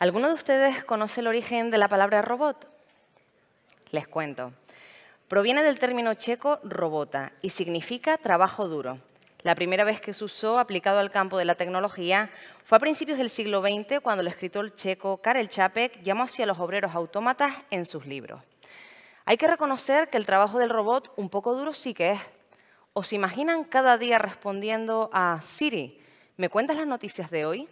¿Alguno de ustedes conoce el origen de la palabra robot? Les cuento. Proviene del término checo robota y significa trabajo duro. La primera vez que se usó aplicado al campo de la tecnología fue a principios del siglo XX cuando el escritor checo Karel Čapek llamó así a los obreros autómatas en sus libros. Hay que reconocer que el trabajo del robot un poco duro sí que es. ¿Os imaginan cada día respondiendo a Siri, ¿me cuentas las noticias de hoy?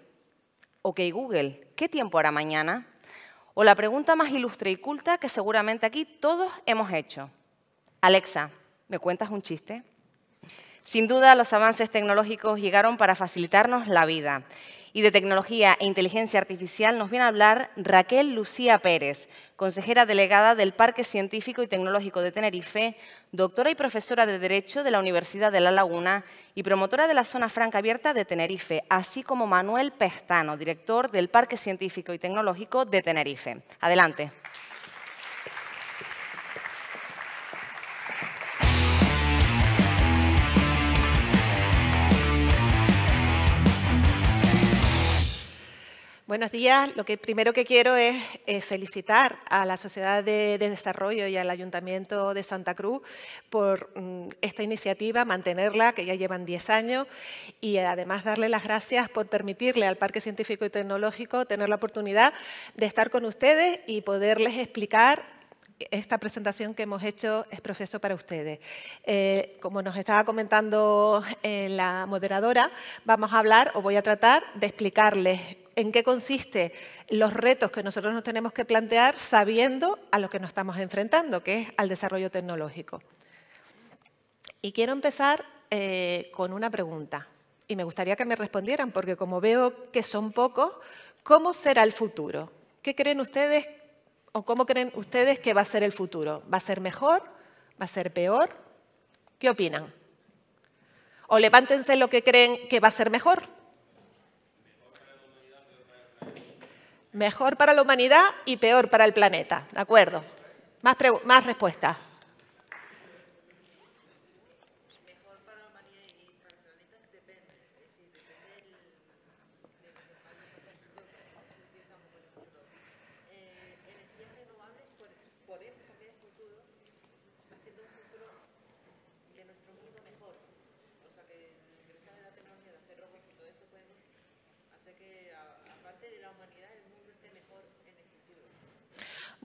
OK Google, ¿qué tiempo hará mañana? O la pregunta más ilustre y culta que seguramente aquí todos hemos hecho. Alexa, ¿me cuentas un chiste? Sin duda, los avances tecnológicos llegaron para facilitarnos la vida. Y de tecnología e inteligencia artificial nos viene a hablar Raquel Lucía Pérez, consejera delegada del Parque Científico y Tecnológico de Tenerife, doctora y profesora de Derecho de la Universidad de La Laguna y promotora de la Zona Franca Abierta de Tenerife, así como Manuel Pestano, director del Parque Científico y Tecnológico de Tenerife. Adelante. Buenos días. Lo que primero que quiero es eh, felicitar a la Sociedad de, Desarrollo y al Ayuntamiento de Santa Cruz por mm, esta iniciativa, mantenerla, que ya llevan 10 años, y además darle las gracias por permitirle al Parque Científico y Tecnológico tener la oportunidad de estar con ustedes y poderles explicar esta presentación que hemos hecho es profeso para ustedes. Eh, como nos estaba comentando eh, la moderadora, vamos a hablar o voy a tratar de explicarles en qué consiste los retos que nosotros nos tenemos que plantear sabiendo a lo que nos estamos enfrentando, que es al desarrollo tecnológico. Y quiero empezar eh, con una pregunta. Y me gustaría que me respondieran, porque como veo que son pocos, ¿cómo será el futuro? ¿Qué creen ustedes o cómo creen ustedes que va a ser el futuro? ¿Va a ser mejor? ¿Va a ser peor? ¿Qué opinan? O levántense lo que creen que va a ser mejor. Mejor para la humanidad y peor para el planeta. ¿De acuerdo? Más, más respuestas.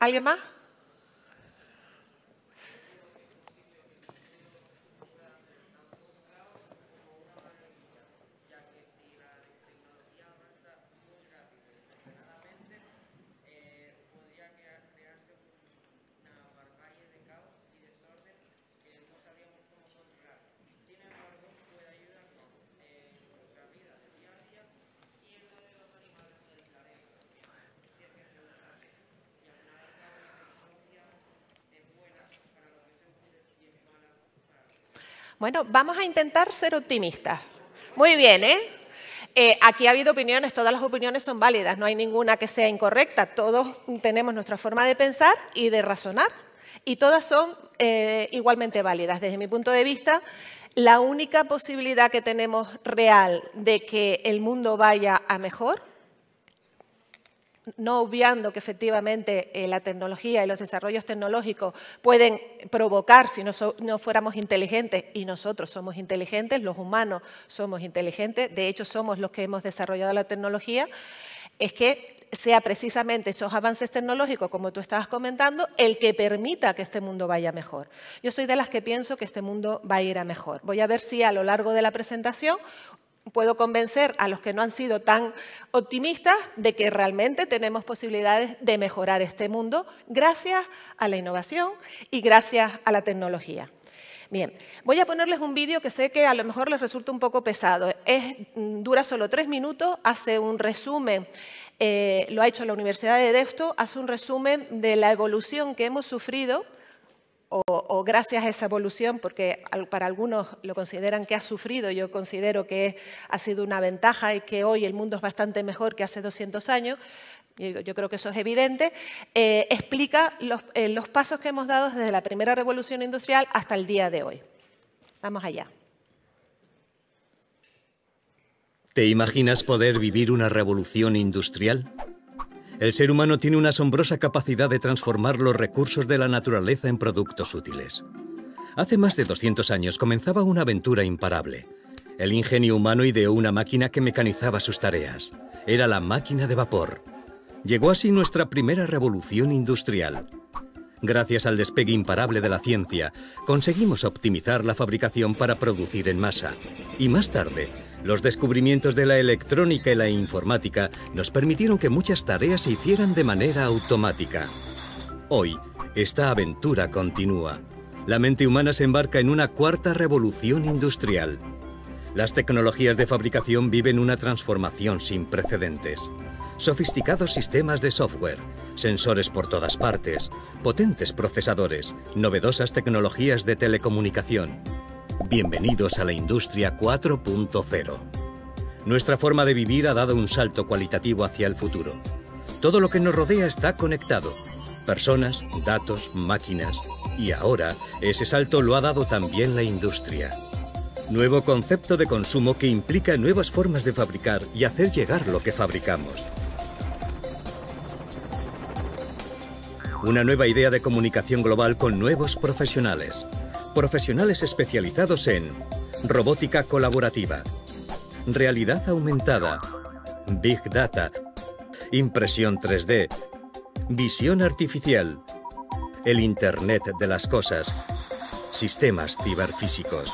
Alguien más? Bueno, vamos a intentar ser optimistas. Muy bien, ¿eh? ¿eh? Aquí ha habido opiniones, todas las opiniones son válidas, no hay ninguna que sea incorrecta. Todos tenemos nuestra forma de pensar y de razonar y todas son eh, igualmente válidas. Desde mi punto de vista, la única posibilidad que tenemos real de que el mundo vaya a mejor no obviando que efectivamente eh, la tecnología y los desarrollos tecnológicos pueden provocar, si no, no, fuéramos inteligentes, y nosotros somos inteligentes, los humanos somos inteligentes, de hecho somos los que hemos desarrollado la tecnología, es que sea precisamente esos avances tecnológicos, como tú estabas comentando, el que permita que este mundo vaya mejor. Yo soy de las que pienso que este mundo va a ir a mejor. Voy a ver si a lo largo de la presentación puedo convencer a los que no han sido tan optimistas de que realmente tenemos posibilidades de mejorar este mundo gracias a la innovación y gracias a la tecnología. Bien, voy a ponerles un vídeo que sé que a lo mejor les resulta un poco pesado. Es, mm, dura solo tres minutos, hace un resumen, eh, lo ha hecho la Universidad de Defto. hace un resumen de la evolución que hemos sufrido o, gracias a esa evolución, porque para algunos lo consideran que ha sufrido, yo considero que ha sido una ventaja y que hoy el mundo es bastante mejor que hace 200 años, yo creo que eso es evidente, eh, explica eh, los pasos que hemos dado desde la primera revolución industrial hasta el día de hoy. Vamos allá. ¿Te imaginas poder vivir una revolución industrial? El ser humano tiene una asombrosa capacidad de transformar los recursos de la naturaleza en productos útiles. Hace más de 200 años comenzaba una aventura imparable. El ingenio humano ideó una máquina que mecanizaba sus tareas. Era la máquina de vapor. Llegó así nuestra primera revolución industrial. Gracias al despegue imparable de la ciencia, conseguimos optimizar la fabricación para producir en masa. Y más tarde, los descubrimientos de la electrónica y la informática nos permitieron que muchas tareas se hicieran de manera automática. Hoy, esta aventura continúa. La mente humana se embarca en una cuarta revolución industrial. Las tecnologías de fabricación viven una transformación sin precedentes. Sofisticados sistemas de software, sensores por todas partes, potentes procesadores, novedosas tecnologías de telecomunicación, Bienvenidos a la industria 4.0. Nuestra forma de vivir ha dado un salto cualitativo hacia el futuro. Todo lo que nos rodea está conectado. Personas, datos, máquinas. Y ahora, ese salto lo ha dado también la industria. Nuevo concepto de consumo que implica nuevas formas de fabricar y hacer llegar lo que fabricamos. Una nueva idea de comunicación global con nuevos profesionales. Profesionales especializados en robótica colaborativa, realidad aumentada, big data, impresión 3D, visión artificial, el Internet de las Cosas, sistemas ciberfísicos.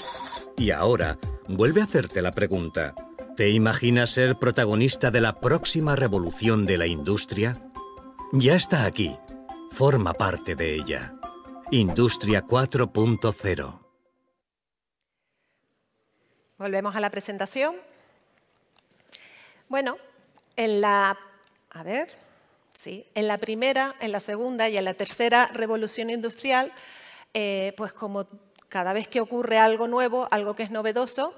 Y ahora, vuelve a hacerte la pregunta. ¿Te imaginas ser protagonista de la próxima revolución de la industria? Ya está aquí. Forma parte de ella. Industria 4.0. Volvemos a la presentación. Bueno, en la, a ver, sí, en la primera, en la segunda y en la tercera revolución industrial, eh, pues como cada vez que ocurre algo nuevo, algo que es novedoso,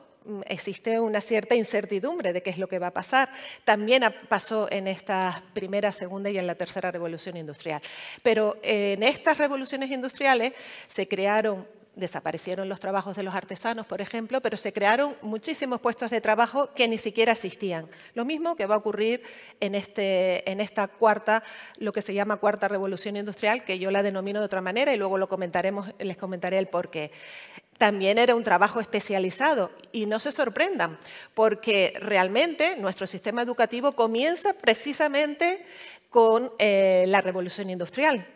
existe una cierta incertidumbre de qué es lo que va a pasar. También pasó en esta primera, segunda y en la tercera revolución industrial. Pero en estas revoluciones industriales se crearon desaparecieron los trabajos de los artesanos, por ejemplo, pero se crearon muchísimos puestos de trabajo que ni siquiera existían. Lo mismo que va a ocurrir en, este, en esta cuarta, lo que se llama cuarta revolución industrial, que yo la denomino de otra manera y luego lo comentaremos, les comentaré el porqué también era un trabajo especializado. Y no se sorprendan, porque realmente nuestro sistema educativo comienza precisamente con eh, la revolución industrial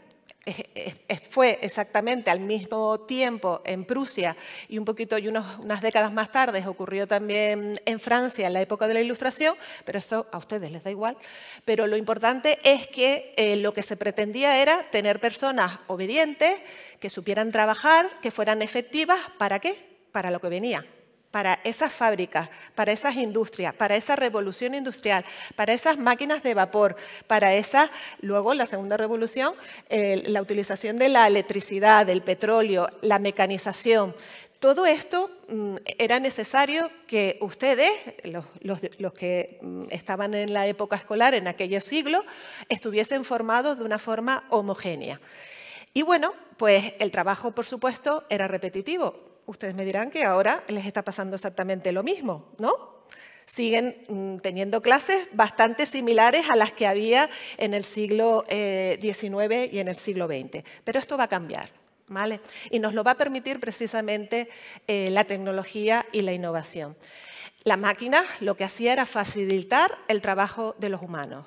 fue exactamente al mismo tiempo en Prusia y un poquito y unas décadas más tarde ocurrió también en Francia en la época de la Ilustración, pero eso a ustedes les da igual. Pero lo importante es que eh, lo que se pretendía era tener personas obedientes, que supieran trabajar, que fueran efectivas, ¿para qué? Para lo que venía, para esas fábricas, para esas industrias, para esa revolución industrial, para esas máquinas de vapor, para esa, luego la segunda revolución, la utilización de la electricidad, del petróleo, la mecanización. Todo esto mm, era necesario que ustedes, los, que mm, estaban en la época escolar en aquellos siglos, estuviesen formados de una forma homogénea. Y bueno, pues el trabajo, por supuesto, era repetitivo ustedes me dirán que ahora les está pasando exactamente lo mismo, ¿no? Siguen mm, teniendo clases bastante similares a las que había en el siglo XIX eh, y en el siglo XX. Pero esto va a cambiar, ¿vale? Y nos lo va a permitir precisamente eh, la tecnología y la innovación. La máquina lo que hacía era facilitar el trabajo de los humanos.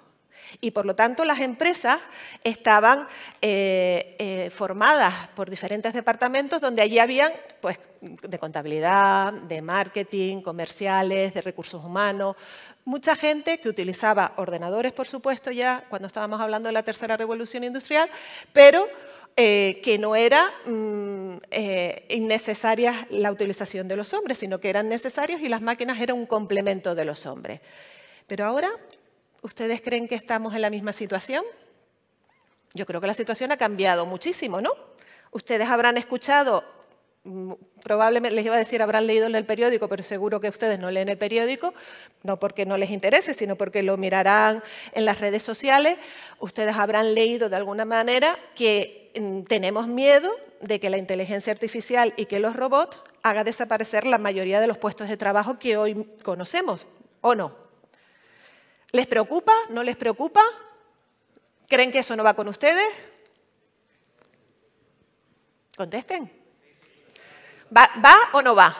Y por lo tanto las empresas estaban eh, eh, formadas por diferentes departamentos donde allí habían pues, de contabilidad, de marketing, comerciales, de recursos humanos, mucha gente que utilizaba ordenadores, por supuesto, ya cuando estábamos hablando de la tercera revolución industrial, pero eh, que no era mm, innecesaria la utilización de los hombres, sino que eran necesarios y las máquinas eran un complemento de los hombres. Pero ahora ¿Ustedes creen que estamos en la misma situación? Yo creo que la situación ha cambiado muchísimo, ¿no? Ustedes habrán escuchado, mm, probablemente les iba a decir, habrán leído en el periódico, pero seguro que ustedes no leen el periódico, no porque no les interese, sino porque lo mirarán en las redes sociales. Ustedes habrán leído de alguna manera que mm, tenemos miedo de que la inteligencia artificial y que los robots hagan desaparecer la mayoría de los puestos de trabajo que hoy conocemos, ¿o no? ¿Les preocupa? ¿No les preocupa? ¿Creen que eso no va con ustedes? Contesten. ¿Va, o no va?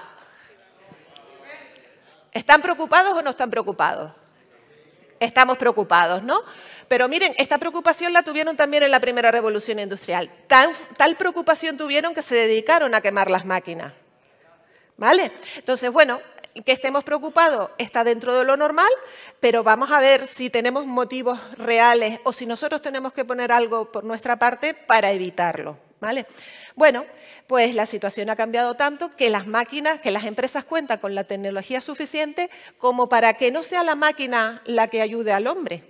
¿Están preocupados o no están preocupados? Estamos preocupados, ¿no? Pero miren, esta preocupación la tuvieron también en la primera revolución industrial. tal preocupación tuvieron que se dedicaron a quemar las máquinas. ¿Vale? Entonces, bueno, que estemos preocupados está dentro de lo normal, pero vamos a ver si tenemos motivos reales o si nosotros tenemos que poner algo por nuestra parte para evitarlo. ¿Vale? Bueno, pues la situación ha cambiado tanto que las máquinas, que las empresas cuentan con la tecnología suficiente como para que no sea la máquina la que ayude al hombre,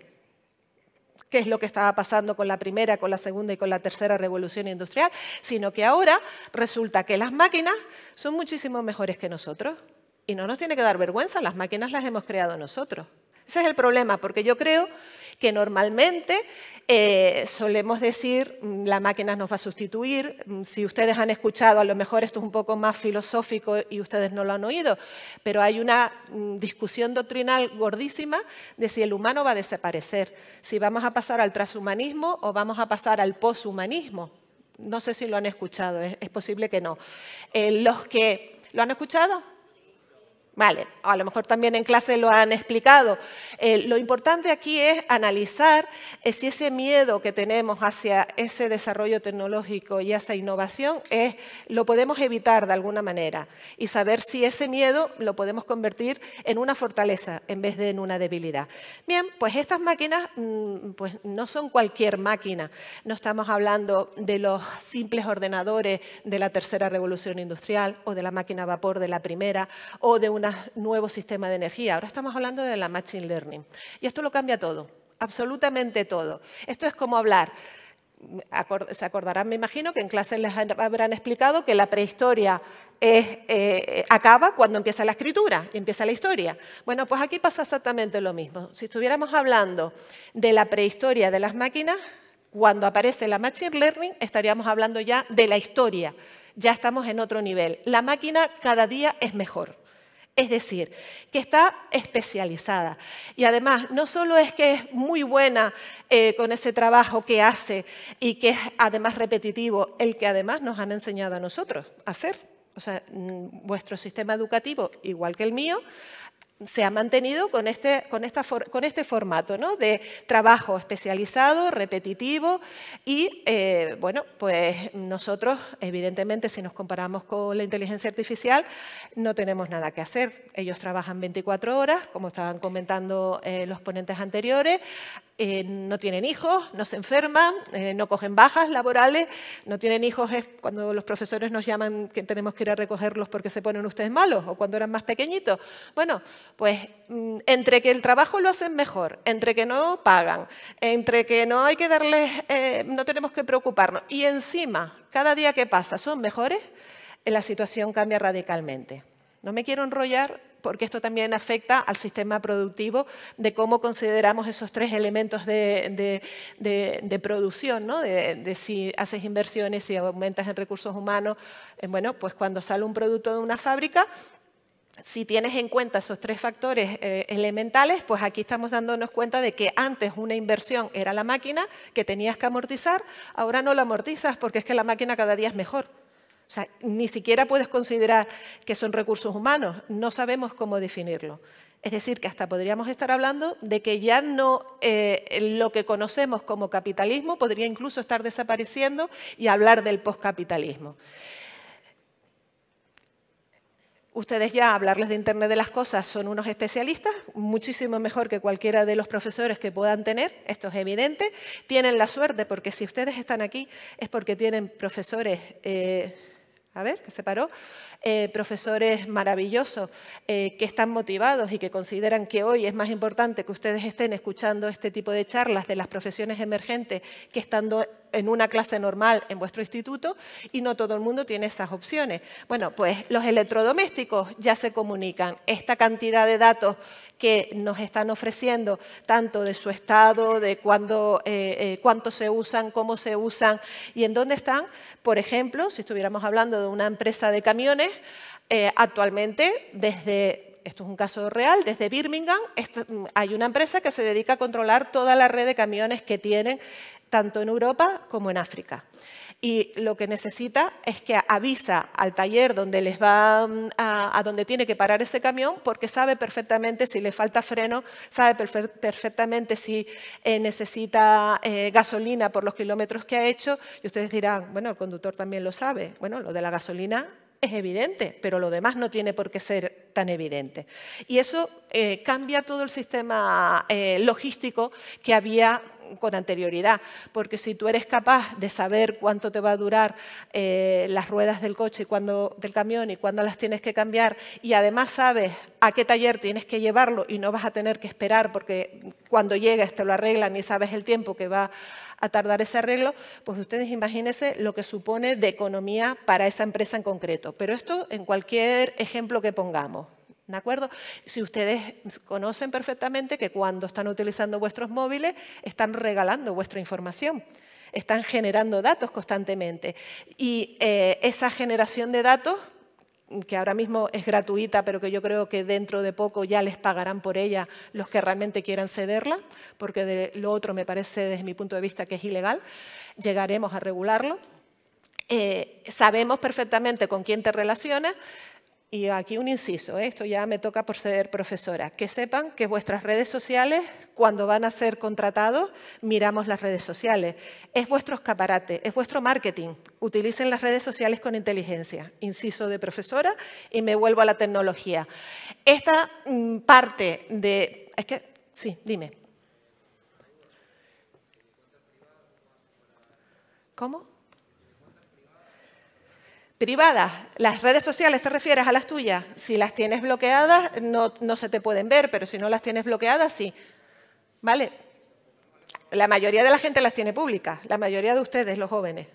que es lo que estaba pasando con la primera, con la segunda y con la tercera revolución industrial, sino que ahora resulta que las máquinas son muchísimo mejores que nosotros. Y no nos tiene que dar vergüenza, las máquinas las hemos creado nosotros. Ese es el problema, porque yo creo que normalmente eh, solemos decir mm, la máquina nos va a sustituir. Mm, si ustedes han escuchado, a lo mejor esto es un poco más filosófico y ustedes no lo han oído, pero hay una mm, discusión doctrinal gordísima de si el humano va a desaparecer, si vamos a pasar al transhumanismo o vamos a pasar al poshumanismo. No sé si lo han escuchado, es, posible que no. Eh, los que lo han escuchado, Vale, a lo mejor también en clase lo han explicado. Eh, lo importante aquí es analizar eh, si ese miedo que tenemos hacia ese desarrollo tecnológico y esa innovación es, lo podemos evitar de alguna manera y saber si ese miedo lo podemos convertir en una fortaleza en vez de en una debilidad. Bien, pues estas máquinas mm, pues no son cualquier máquina. No estamos hablando de los simples ordenadores de la tercera revolución industrial o de la máquina a vapor de la primera o de una nuevo sistema de energía. Ahora estamos hablando de la Machine Learning. Y esto lo cambia todo, absolutamente todo. Esto es como hablar se acordarán, me imagino, que en clases les habrán explicado que la prehistoria es, eh, acaba cuando empieza la escritura y empieza la historia. Bueno, pues aquí pasa exactamente lo mismo. Si estuviéramos hablando de la prehistoria de las máquinas, cuando aparece la Machine Learning estaríamos hablando ya de la historia. Ya estamos en otro nivel. La máquina cada día es mejor. Es decir, que está especializada. Y además, no solo es que es muy buena eh, con ese trabajo que hace y que es además repetitivo, el que además nos han enseñado a nosotros a hacer. O sea, mm, vuestro sistema educativo, igual que el mío, se ha mantenido con este, con esta, con este formato ¿no? de trabajo especializado, repetitivo y, eh, bueno, pues nosotros, evidentemente, si nos comparamos con la inteligencia artificial, no tenemos nada que hacer. Ellos trabajan 24 horas, como estaban comentando eh, los ponentes anteriores, eh, no tienen hijos, no se enferman, eh, no cogen bajas laborales, no tienen hijos es cuando los profesores nos llaman que tenemos que ir a recogerlos porque se ponen ustedes malos o cuando eran más pequeñitos. Bueno, pues mm, entre que el trabajo lo hacen mejor, entre que no pagan, entre que no hay que darles, eh, no tenemos que preocuparnos y encima cada día que pasa son mejores, la situación cambia radicalmente. No me quiero enrollar, porque esto también afecta al sistema productivo de cómo consideramos esos tres elementos de, producción, ¿no? de, si haces inversiones, si aumentas en recursos humanos. Eh, bueno, pues cuando sale un producto de una fábrica, si tienes en cuenta esos tres factores eh, elementales, pues aquí estamos dándonos cuenta de que antes una inversión era la máquina que tenías que amortizar, ahora no la amortizas porque es que la máquina cada día es mejor. O sea, ni siquiera puedes considerar que son recursos humanos, no sabemos cómo definirlo. Es decir, que hasta podríamos estar hablando de que ya no eh, lo que conocemos como capitalismo podría incluso estar desapareciendo y hablar del poscapitalismo. Ustedes ya hablarles de Internet de las Cosas son unos especialistas, muchísimo mejor que cualquiera de los profesores que puedan tener, esto es evidente. Tienen la suerte porque si ustedes están aquí es porque tienen profesores... Eh, a ver, que se paró, eh, profesores maravillosos eh, que están motivados y que consideran que hoy es más importante que ustedes estén escuchando este tipo de charlas de las profesiones emergentes que estando en una clase normal en vuestro instituto y no todo el mundo tiene esas opciones. Bueno, pues los electrodomésticos ya se comunican. Esta cantidad de datos que nos están ofreciendo, tanto de su estado, de cuándo, eh, eh, cuánto se usan, cómo se usan y en dónde están. Por ejemplo, si estuviéramos hablando de una empresa de camiones, eh, actualmente desde esto es un caso real, desde Birmingham este, mm, hay una empresa que se dedica a controlar toda la red de camiones que tienen tanto en Europa como en África. Y lo que necesita es que avisa al taller donde les va mm, a, donde tiene que parar ese camión, porque sabe perfectamente si le falta freno, sabe perfectamente si eh, necesita eh, gasolina por los kilómetros que ha hecho. Y ustedes dirán, bueno, el conductor también lo sabe. Bueno, lo de la gasolina es evidente, pero lo demás no tiene por qué ser tan evidente. Y eso eh, cambia todo el sistema eh, logístico que había con anterioridad, porque si tú eres capaz de saber cuánto te va a durar eh, las ruedas del coche y cuándo, del camión y cuándo las tienes que cambiar, y además sabes a qué taller tienes que llevarlo y no vas a tener que esperar porque cuando llegues te lo arreglan y sabes el tiempo que va a tardar ese arreglo, pues ustedes imagínense lo que supone de economía para esa empresa en concreto. Pero esto en cualquier ejemplo que pongamos acuerdo? Si ustedes conocen perfectamente que cuando están utilizando vuestros móviles, están regalando vuestra información, están generando datos constantemente. Y eh, esa generación de datos, que ahora mismo es gratuita, pero que yo creo que dentro de poco ya les pagarán por ella los que realmente quieran cederla, porque de lo otro me parece desde mi punto de vista que es ilegal, llegaremos a regularlo. Eh, sabemos perfectamente con quién te relacionas, y aquí un inciso, ¿eh? esto ya me toca por ser profesora, que sepan que vuestras redes sociales, cuando van a ser contratados, miramos las redes sociales. Es vuestro escaparate, es vuestro marketing. Utilicen las redes sociales con inteligencia. Inciso de profesora y me vuelvo a la tecnología. Esta mm, parte de... Es que, sí, dime. ¿Cómo? privadas, las redes sociales te refieres a las tuyas, si las tienes bloqueadas no, se te pueden ver, pero si no las tienes bloqueadas sí. ¿Vale? La mayoría de la gente las tiene públicas, la mayoría de ustedes, los jóvenes.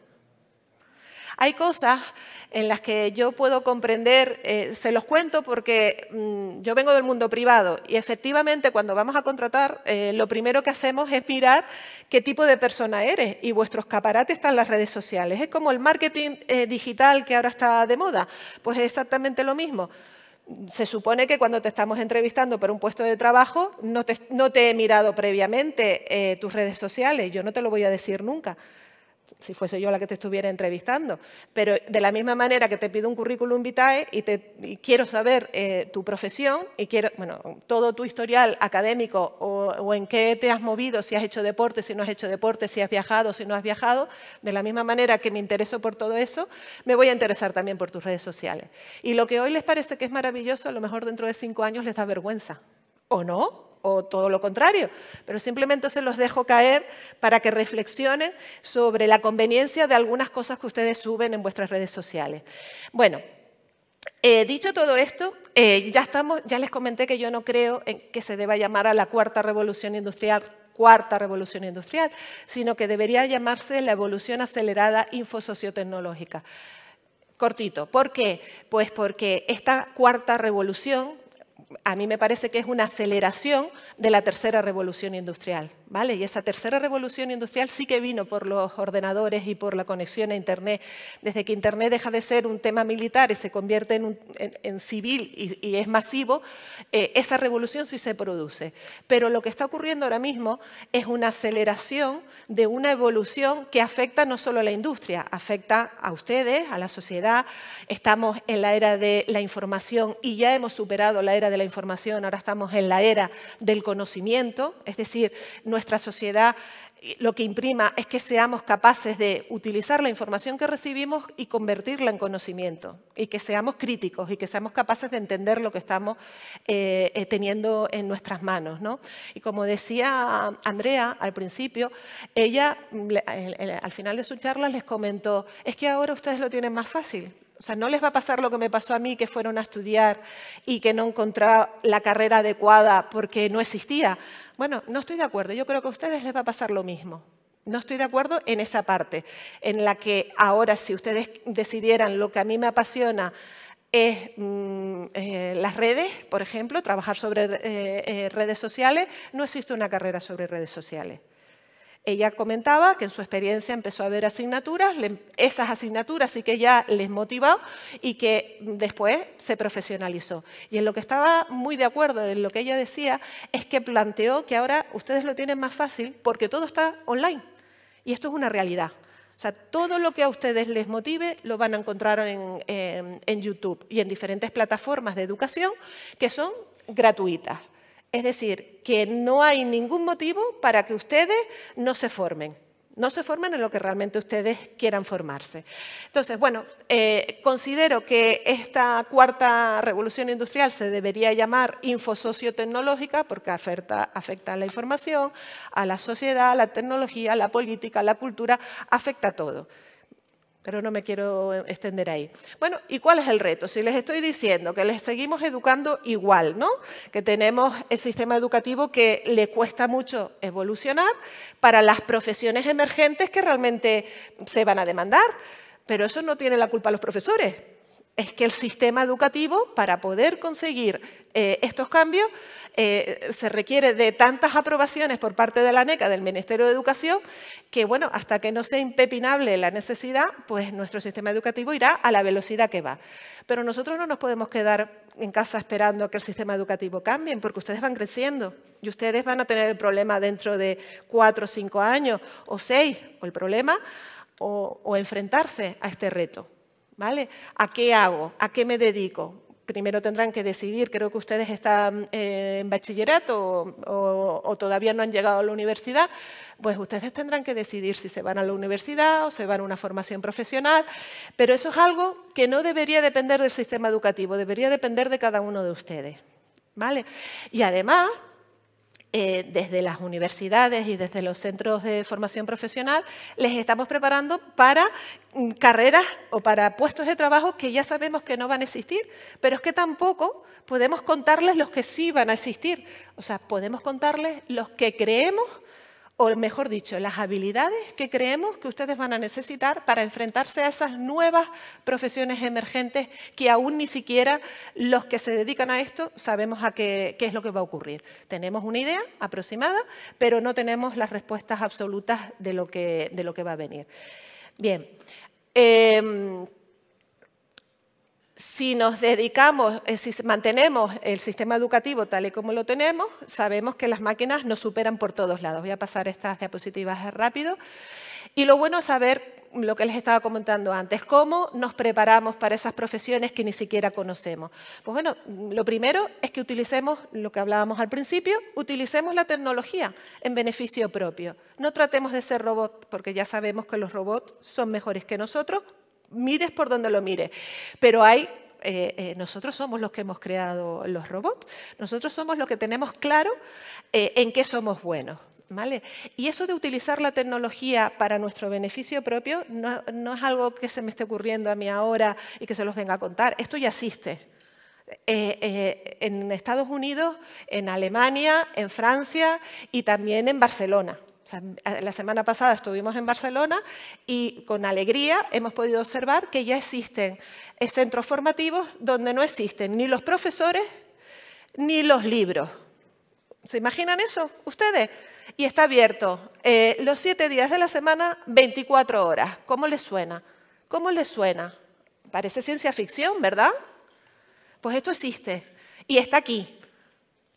Hay cosas en las que yo puedo comprender, eh, se los cuento porque mm, yo vengo del mundo privado y efectivamente cuando vamos a contratar eh, lo primero que hacemos es mirar qué tipo de persona eres y vuestros caparates están en las redes sociales. Es como el marketing eh, digital que ahora está de moda, pues es exactamente lo mismo se supone que cuando te estamos entrevistando por un puesto de trabajo, no te, he mirado previamente tus redes sociales, yo no te lo voy a decir nunca si fuese yo la que te estuviera entrevistando. Pero de la misma manera que te pido un currículum vitae y, te, quiero saber eh, tu profesión y quiero, bueno, todo tu historial académico o, o, en qué te has movido, si has hecho deporte, si no has hecho deporte, si has viajado, si no has viajado, de la misma manera que me intereso por todo eso, me voy a interesar también por tus redes sociales. Y lo que hoy les parece que es maravilloso, a lo mejor dentro de cinco años les da vergüenza. ¿O no? o todo lo contrario, pero simplemente se los dejo caer para que reflexionen sobre la conveniencia de algunas cosas que ustedes suben en vuestras redes sociales. Bueno, eh, dicho todo esto, eh, ya, estamos, ya les comenté que yo no creo que se deba llamar a la cuarta revolución industrial cuarta revolución industrial, sino que debería llamarse la evolución acelerada infosociotecnológica. Cortito, ¿por qué? Pues porque esta cuarta revolución a mí me parece que es una aceleración de la tercera revolución industrial. ¿vale? Y esa tercera revolución industrial sí que vino por los ordenadores y por la conexión a Internet. Desde que Internet deja de ser un tema militar y se convierte en, civil y, es masivo, eh, esa revolución sí se produce. Pero lo que está ocurriendo ahora mismo es una aceleración de una evolución que afecta no solo a la industria, afecta a ustedes, a la sociedad. Estamos en la era de la información y ya hemos superado la era de la información, ahora estamos en la era del conocimiento, es decir, no nuestra sociedad lo que imprima es que seamos capaces de utilizar la información que recibimos y convertirla en conocimiento, y que seamos críticos y que seamos capaces de entender lo que estamos eh, eh, teniendo en nuestras manos. Y como decía Andrea al principio, ella mm, eh, al final de su charla les comentó, es que ahora ustedes lo tienen más fácil, o sea, no les va a pasar lo que me pasó a mí, que fueron a estudiar y que no encontraba la carrera adecuada porque no existía. Bueno, no estoy de acuerdo, yo creo que a ustedes les va a pasar lo mismo. No estoy de acuerdo en esa parte, en la que ahora si ustedes decidieran lo que a mí me apasiona es mm, eh, las redes, por ejemplo, trabajar sobre eh, eh, redes sociales, no existe una carrera sobre redes sociales. Ella comentaba que en su experiencia empezó a ver asignaturas, esas asignaturas sí que ya les motivó y que después se profesionalizó. Y en lo que estaba muy de acuerdo, en lo que ella decía, es que planteó que ahora ustedes lo tienen más fácil porque todo está online. Y esto es una realidad. O sea, todo lo que a ustedes les motive lo van a encontrar en YouTube y en diferentes plataformas de educación que son gratuitas. Es decir, que no hay ningún motivo para que ustedes no se formen. No se formen en lo que realmente ustedes quieran formarse. Entonces, bueno, eh, considero que esta cuarta revolución industrial se debería llamar infosociotecnológica porque afecta, afecta a la información, a la sociedad, a la tecnología, a la política, a la cultura, afecta a todo pero no me quiero eh, extender ahí. Bueno, ¿y cuál es el reto? Si les estoy diciendo que les seguimos educando igual, ¿no? Que tenemos el sistema educativo que le cuesta mucho evolucionar para las profesiones emergentes que realmente se van a demandar, pero eso no tiene la culpa a los profesores es que el sistema educativo, para poder conseguir eh, estos cambios, eh, se requiere de tantas aprobaciones por parte de la NECA, del Ministerio de Educación, que bueno, hasta que no sea impepinable la necesidad, pues nuestro sistema educativo irá a la velocidad que va. Pero nosotros no nos podemos quedar en casa esperando a que el sistema educativo cambie, porque ustedes van creciendo y ustedes van a tener el problema dentro de cuatro o cinco años o seis, o el problema, o enfrentarse a este reto. ¿vale? ¿A qué hago? ¿A qué me dedico? Primero tendrán que decidir, creo que ustedes están eh, en bachillerato o, todavía no han llegado a la universidad, pues ustedes tendrán que decidir si se van a la universidad o se van a una formación profesional, pero eso es algo que no debería depender del sistema educativo, debería depender de cada uno de ustedes. ¿Vale? Y además, eh, desde las universidades y desde los centros de formación profesional, les estamos preparando para mm, carreras o para puestos de trabajo que ya sabemos que no van a existir, pero es que tampoco podemos contarles los que sí van a existir. O sea, podemos contarles los que creemos o mejor dicho, las habilidades que creemos que ustedes van a necesitar para enfrentarse a esas nuevas profesiones emergentes que aún ni siquiera los que se dedican a esto sabemos a qué, es lo que va a ocurrir. Tenemos una idea aproximada, pero no tenemos las respuestas absolutas de lo que, de lo que va a venir. Bien. Em, si nos dedicamos, eh, si mantenemos el sistema educativo tal y como lo tenemos, sabemos que las máquinas nos superan por todos lados. Voy a pasar estas diapositivas rápido. Y lo bueno es saber lo que les estaba comentando antes, cómo nos preparamos para esas profesiones que ni siquiera conocemos. Pues bueno, lo primero es que utilicemos lo que hablábamos al principio, utilicemos la tecnología en beneficio propio. No tratemos de ser robots, porque ya sabemos que los robots son mejores que nosotros mires por donde lo mires. Pero hay eh, eh, nosotros somos los que hemos creado los robots, nosotros somos los que tenemos claro eh, en qué somos buenos. ¿Vale? Y eso de utilizar la tecnología para nuestro beneficio propio no, es algo que se me esté ocurriendo a mí ahora y que se los venga a contar. Esto ya existe. en Estados Unidos, en Alemania, en Francia y también en Barcelona. La semana pasada estuvimos en Barcelona y con alegría hemos podido observar que ya existen eh, centros formativos donde no existen ni los profesores ni los libros. ¿Se imaginan eso ustedes? Y está abierto eh, los siete días de la semana, 24 horas. ¿Cómo les suena? ¿Cómo les suena? Parece ciencia ficción, ¿verdad? Pues esto existe y está aquí.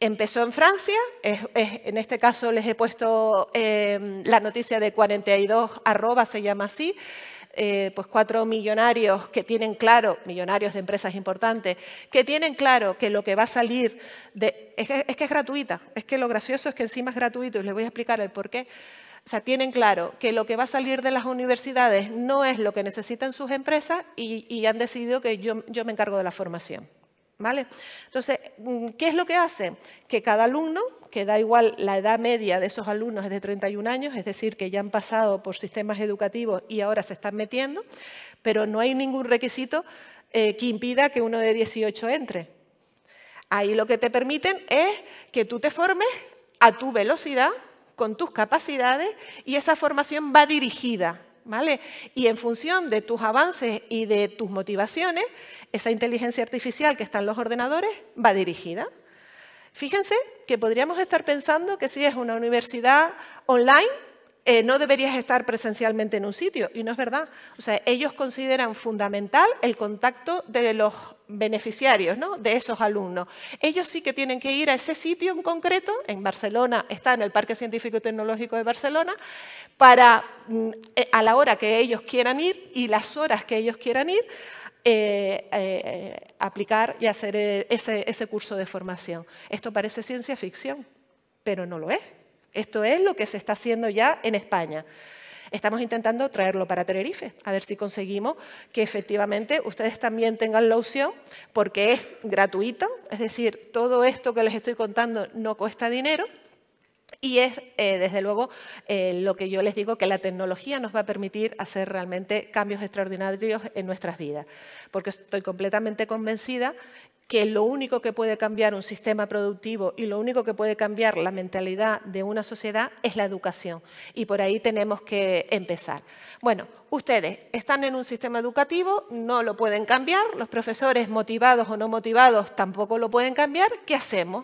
Empezó en Francia, en este caso les he puesto em, la noticia de 42 se llama así, eh, pues cuatro millonarios que tienen claro, millonarios de empresas importantes, que tienen claro que lo que va a salir de, es, que, es gratuita, es que lo gracioso es que encima es gratuito y les voy a explicar el por qué. O sea, tienen claro que lo que va a salir de las universidades no es lo que necesitan sus empresas y, han decidido que yo me encargo de la formación. Entonces, mm, ¿qué es lo que hace? Que cada alumno, que da igual la edad media de esos alumnos es de 31 años, es decir, que ya han pasado por sistemas educativos y ahora se están metiendo, pero no hay ningún requisito eh, que impida que uno de 18 entre. Ahí lo que te permiten es que tú te formes a tu velocidad, con tus capacidades, y esa formación va dirigida y en función de tus avances y de tus motivaciones, esa inteligencia artificial que está en los ordenadores va dirigida. Fíjense que podríamos estar pensando que si es una universidad online, eh, no deberías estar presencialmente en un sitio. Y no es verdad. O sea, ellos consideran fundamental el contacto de los beneficiarios, ¿no? de esos alumnos. Ellos sí que tienen que ir a ese sitio en concreto, en Barcelona, está en el Parque Científico y Tecnológico de Barcelona, para mm, eh, a la hora que ellos quieran ir y las horas que ellos quieran ir, eh, aplicar y hacer ese curso de formación. Esto parece ciencia ficción, pero no lo es. Esto es lo que se está haciendo ya en España. Estamos intentando traerlo para Tenerife, a ver si conseguimos que efectivamente ustedes también tengan la opción, porque es gratuito, es decir, todo esto que les estoy contando no cuesta dinero y es, eh, desde luego, eh, lo que yo les digo, que la tecnología nos va a permitir hacer realmente cambios extraordinarios en nuestras vidas. Porque estoy completamente convencida que lo único que puede cambiar un sistema productivo y lo único que puede cambiar la mentalidad de una sociedad es la educación. Y por ahí tenemos que empezar. Bueno, ustedes están en un sistema educativo, no lo pueden cambiar, los profesores motivados o no motivados tampoco lo pueden cambiar. ¿Qué hacemos?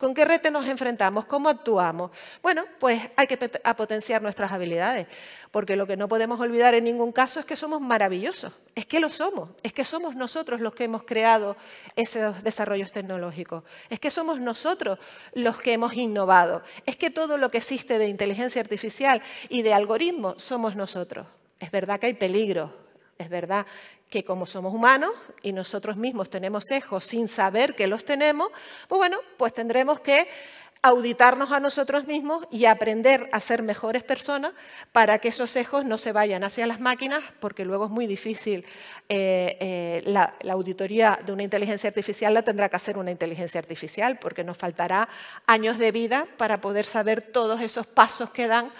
¿Con qué red nos enfrentamos? ¿Cómo actuamos? Bueno, pues hay que potenciar nuestras habilidades, porque lo que no podemos olvidar en ningún caso es que somos maravillosos, es que lo somos, es que somos nosotros los que hemos creado esos desarrollos tecnológicos, es que somos nosotros los que hemos innovado, es que todo lo que existe de inteligencia artificial y de algoritmos somos nosotros. Es verdad que hay peligro. Es verdad que como somos humanos y nosotros mismos tenemos sesgos sin saber que los tenemos, pues bueno, pues tendremos que auditarnos a nosotros mismos y aprender a ser mejores personas para que esos sesgos no se vayan hacia las máquinas, porque luego es muy difícil. Eh, eh, la, la, auditoría de una inteligencia artificial la tendrá que hacer una inteligencia artificial, porque nos faltará años de vida para poder saber todos esos pasos que dan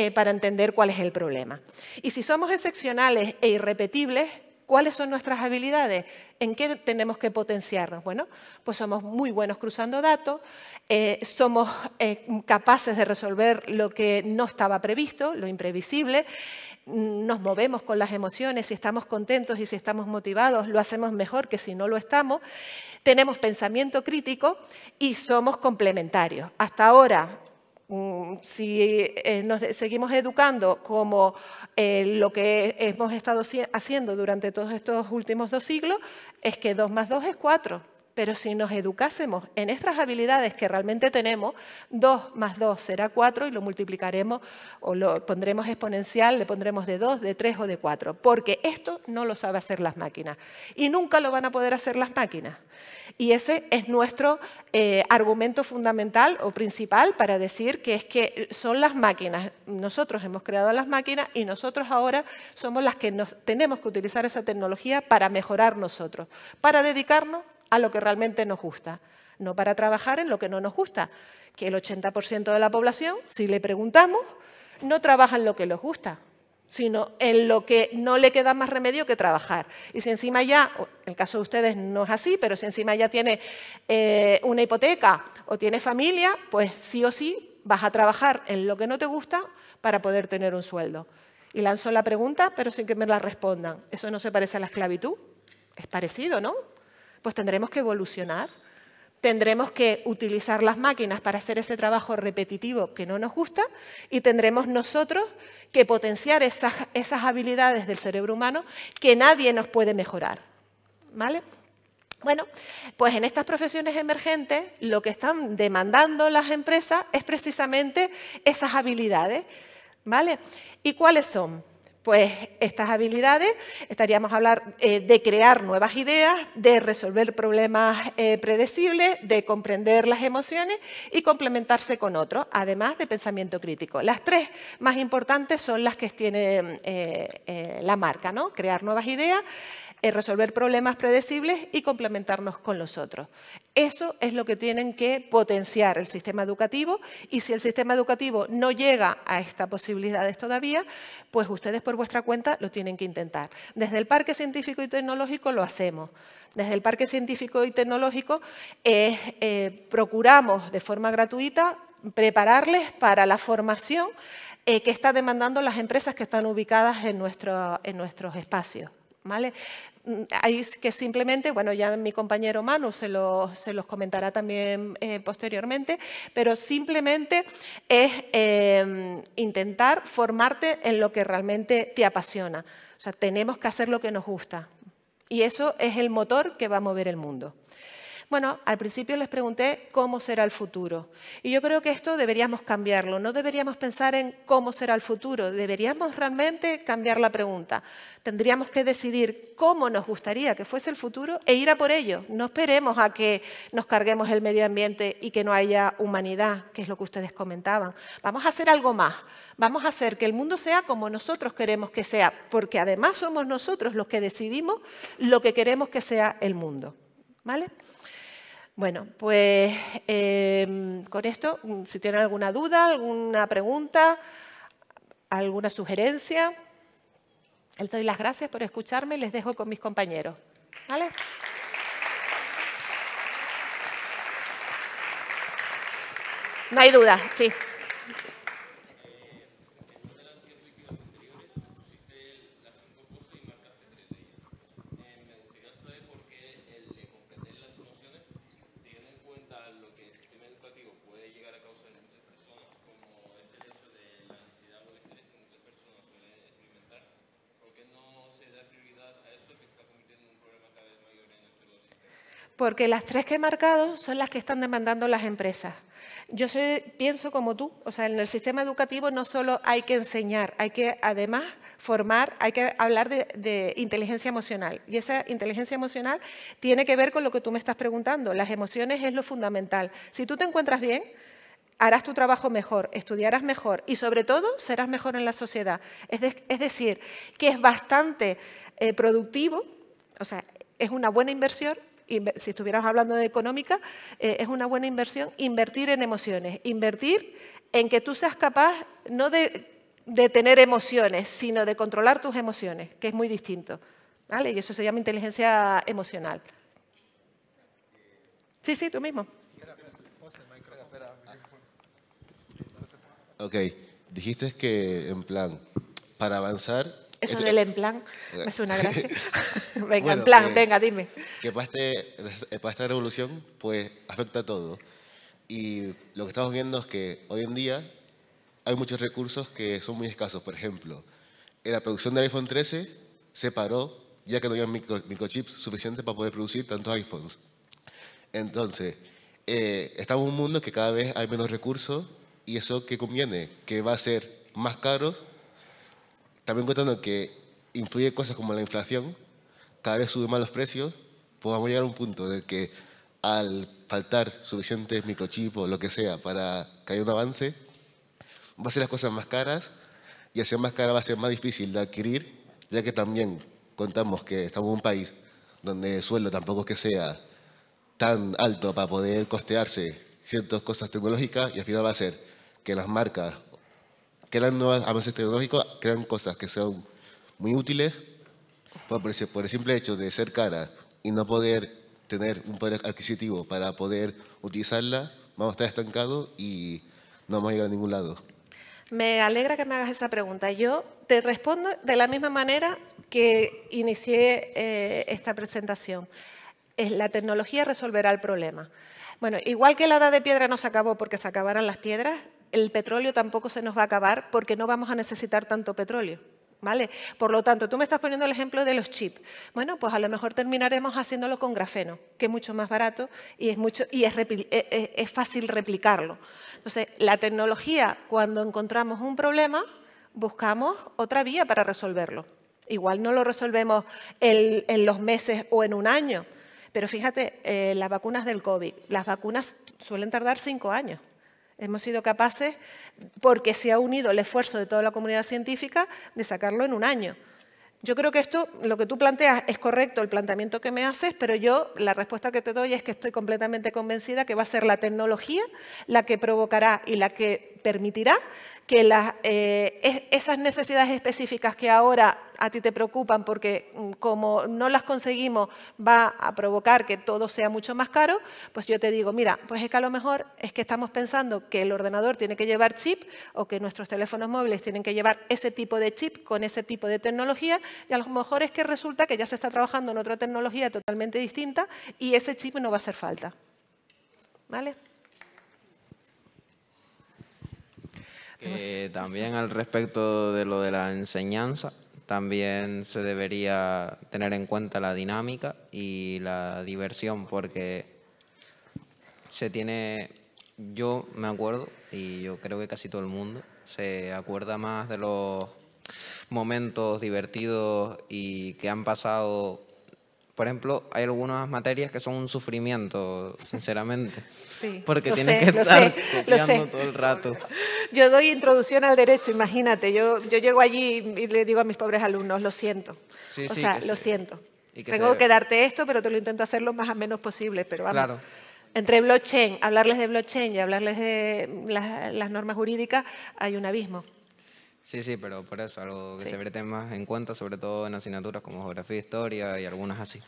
eh, para entender cuál es el problema. Y si somos excepcionales e irrepetibles, ¿Cuáles son nuestras habilidades? ¿En qué tenemos que potenciarnos? Bueno, pues somos muy buenos cruzando datos, eh, somos eh, capaces de resolver lo que no estaba previsto, lo imprevisible, mm, nos movemos con las emociones, si estamos contentos y si estamos motivados, lo hacemos mejor que si no lo estamos, tenemos pensamiento crítico y somos complementarios. Hasta ahora Mm, si eh, nos seguimos educando como eh, lo que hemos estado haciendo durante todos estos últimos dos siglos, es que dos más dos es 4. Pero si nos educásemos en estas habilidades que realmente tenemos, 2 más 2 será 4 y lo multiplicaremos o lo pondremos exponencial, le pondremos de 2, de 3 o de 4, porque esto no lo sabe hacer las máquinas y nunca lo van a poder hacer las máquinas. Y ese es nuestro eh, argumento fundamental o principal para decir que es que son las máquinas, nosotros hemos creado las máquinas y nosotros ahora somos las que tenemos que utilizar esa tecnología para mejorar nosotros, para dedicarnos a lo que realmente nos gusta, no para trabajar en lo que no nos gusta, que el 80% de la población, si le preguntamos, no trabaja en lo que les gusta, sino en lo que no le queda más remedio que trabajar. Y si encima ya, el caso de ustedes no es así, pero si encima ya tiene eh, una hipoteca o tiene familia, pues sí o sí vas a trabajar en lo que no te gusta para poder tener un sueldo. Y lanzo la pregunta, pero sin que me la respondan. ¿Eso no se parece a la esclavitud? Es parecido, ¿no? pues tendremos que evolucionar, tendremos que utilizar las máquinas para hacer ese trabajo repetitivo que no nos gusta y tendremos nosotros que potenciar esas, habilidades del cerebro humano que nadie nos puede mejorar. ¿Vale? Bueno, pues en estas profesiones emergentes lo que están demandando las empresas es precisamente esas habilidades. ¿Vale? ¿Y cuáles son? pues estas habilidades, estaríamos a hablar eh, de crear nuevas ideas, de resolver problemas eh, predecibles, de comprender las emociones y complementarse con otros, además de pensamiento crítico. Las tres más importantes son las que tiene eh, la marca, ¿no? crear nuevas ideas, resolver problemas predecibles y complementarnos con los otros. Eso es lo que tienen que potenciar el sistema educativo y si el sistema educativo no llega a estas posibilidades todavía, pues ustedes por vuestra cuenta lo tienen que intentar. Desde el Parque Científico y Tecnológico lo hacemos. Desde el Parque Científico y Tecnológico eh, eh, procuramos de forma gratuita prepararles para la formación eh, que están demandando las empresas que están ubicadas en nuestros espacios. ¿vale? Mm, que simplemente, bueno, ya mi compañero Manu se, los comentará también eh, posteriormente, pero simplemente es em, intentar formarte en lo que realmente te apasiona. O sea, tenemos que hacer lo que nos gusta. Y eso es el motor que va a mover el mundo. Bueno, al principio les pregunté cómo será el futuro. Y yo creo que esto deberíamos cambiarlo. No deberíamos pensar en cómo será el futuro. Deberíamos realmente cambiar la pregunta. Tendríamos que decidir cómo nos gustaría que fuese el futuro e ir a por ello. No esperemos a que nos carguemos el medio ambiente y que no haya humanidad, que es lo que ustedes comentaban. Vamos a hacer algo más. Vamos a hacer que el mundo sea como nosotros queremos que sea, porque además somos nosotros los que decidimos lo que queremos que sea el mundo. ¿Vale? Bueno, pues em, con esto, mm, si tienen alguna duda, alguna pregunta, alguna sugerencia, les doy las gracias por escucharme y les dejo con mis compañeros. No hay duda, sí. porque las tres que he marcado son las que están demandando las empresas. Yo pienso como tú, o sea, en el sistema educativo no solo hay que enseñar, hay que además formar, hay que hablar de, inteligencia emocional. Y esa inteligencia emocional tiene que ver con lo que tú me estás preguntando. Las emociones es lo fundamental. Si tú te encuentras bien, harás tu trabajo mejor, estudiarás mejor y sobre todo serás mejor en la sociedad. Es, decir, que es bastante eh, productivo, o sea, es una buena inversión si estuviéramos hablando de económica, eh, es una buena inversión invertir en emociones, invertir en que tú seas capaz no de, tener emociones, sino de controlar tus emociones, que es muy distinto. Y eso se llama inteligencia emocional. Sí, sí, tú mismo. Ok, dijiste que en plan, para avanzar eso Entonces, del en plan eh, me suena gracia. venga, en eh, plan, venga, dime. Que este, para, esta revolución, pues afecta a todo. Y lo que estamos viendo es que hoy en día hay muchos recursos que son muy escasos. Por ejemplo, en la producción del iPhone 13 se paró ya que no había microchips suficientes para poder producir tantos iPhones. Entonces, eh, estamos en un mundo que cada vez hay menos recursos y eso que conviene, que va a ser más caro también contando que influye cosas como la inflación, cada vez suben más los precios, podemos pues llegar a un punto en el que al faltar suficientes microchips o lo que sea para que haya un avance, va a ser las cosas más caras y ser más cara va a ser más difícil de adquirir, ya que también contamos que estamos en un país donde el sueldo tampoco es que sea tan alto para poder costearse ciertas cosas tecnológicas y al final va a ser que las marcas crean nuevos avances tecnológicos, crean cosas que son muy útiles, por, por el simple hecho de ser cara y no poder tener un poder adquisitivo para poder utilizarla, vamos a estar estancados y no vamos a llegar a ningún lado. Me alegra que me hagas esa pregunta. Yo te respondo de la misma manera que inicié eh, esta presentación. La tecnología resolverá el problema. Bueno, igual que la edad de piedra no se acabó porque se acabaran las piedras, el petróleo tampoco se nos va a acabar porque no vamos a necesitar tanto petróleo. ¿Vale? Por lo tanto, tú me estás poniendo el ejemplo de los chips. Bueno, pues a lo mejor terminaremos haciéndolo con grafeno, que es mucho más barato y es, mucho, y es, e, e, es, fácil replicarlo. Entonces, la tecnología, cuando encontramos un problema, buscamos otra vía para resolverlo. Igual no lo resolvemos en, los meses o en un año, pero fíjate, eh, las vacunas del COVID, las vacunas suelen tardar cinco años. Hemos sido capaces, porque se ha unido el esfuerzo de toda la comunidad científica, de sacarlo en un año. Yo creo que esto, lo que tú planteas es correcto, el planteamiento que me haces, pero yo la respuesta que te doy es que estoy completamente convencida que va a ser la tecnología la que provocará y la que permitirá que eh, esas necesidades específicas que ahora a ti te preocupan porque mm, como no las conseguimos va a provocar que todo sea mucho más caro, pues yo te digo, mira, pues es que a lo mejor es que estamos pensando que el ordenador tiene que llevar chip o que nuestros teléfonos móviles tienen que llevar ese tipo de chip con ese tipo de tecnología y a lo mejor es que resulta que ya se está trabajando en otra tecnología totalmente distinta y ese chip no va a hacer falta. ¿Vale? también al respecto de lo de la enseñanza, también se debería tener en cuenta la dinámica y la diversión, porque se tiene, yo me acuerdo, y yo creo que casi todo el mundo, se acuerda más de los momentos divertidos y que han pasado por ejemplo, hay algunas materias que son un sufrimiento, sinceramente. Porque tienes que estar copiando todo el rato. Yo doy introducción al derecho, imagínate. Yo, yo llego allí y le digo a mis pobres alumnos, lo siento. o sea, lo siento. Tengo que darte esto, pero te lo intento hacer lo más a menos posible. Pero Claro. Entre blockchain, hablarles de blockchain y hablarles de las normas jurídicas, hay un abismo. Sí, sí, pero por eso, algo que se brete más en cuenta, sobre todo en asignaturas como geografía, e historia y algunas así.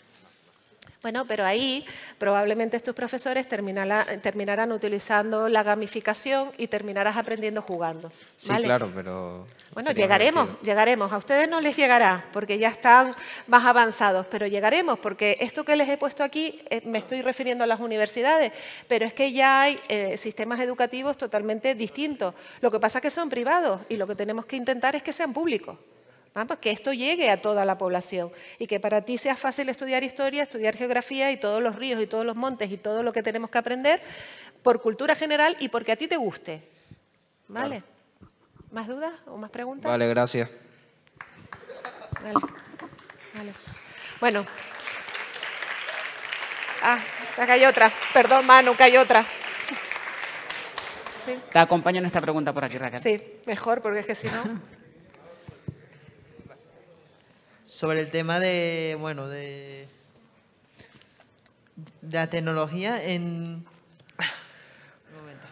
Bueno, pero ahí probablemente estos profesores terminarán utilizando la gamificación y terminarás aprendiendo jugando. Sí, claro, pero... Bueno, llegaremos, llegaremos. A ustedes no les llegará porque ya están más avanzados, pero llegaremos porque esto que les he puesto aquí, eh, me estoy refiriendo a las universidades, pero es que ya hay eh, sistemas educativos totalmente distintos. Lo que pasa es que son privados y lo que tenemos que intentar es que sean públicos. Ah, pues que esto llegue a toda la población y que para ti sea fácil estudiar historia, estudiar geografía y todos los ríos y todos los montes y todo lo que tenemos que aprender por cultura general y porque a ti te guste. ¿Vale? ¿Más dudas o más preguntas? Vale, gracias. Bueno. Ah, acá hay otra. Perdón, Manu, acá hay otra. Te acompaño en esta pregunta por aquí, Raquel. Sí, mejor, porque es que si no... sobre el tema de, bueno, de, la tecnología en... Un momento,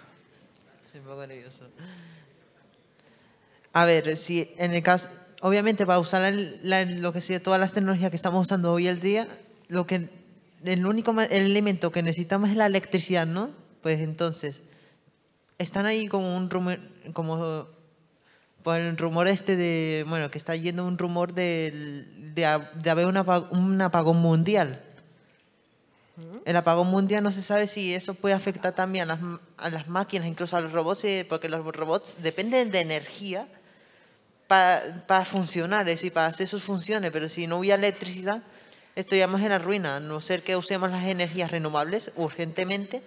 un poco nervioso. A ver, si en el caso, obviamente para usar lo que sea todas las tecnologías que estamos usando hoy el día, lo que el único elemento que necesitamos es la electricidad, ¿no? Pues entonces están ahí como un como por el rumor este de, bueno, que está yendo un rumor de, de, haber un apagón mundial. El apagón mundial no se sabe si eso puede afectar también a las, máquinas, incluso a los robots, eh, porque los robots dependen de energía para, funcionar, es para hacer sus funciones, pero si no hubiera electricidad, estaríamos en la ruina, a no ser que usemos las energías renovables urgentemente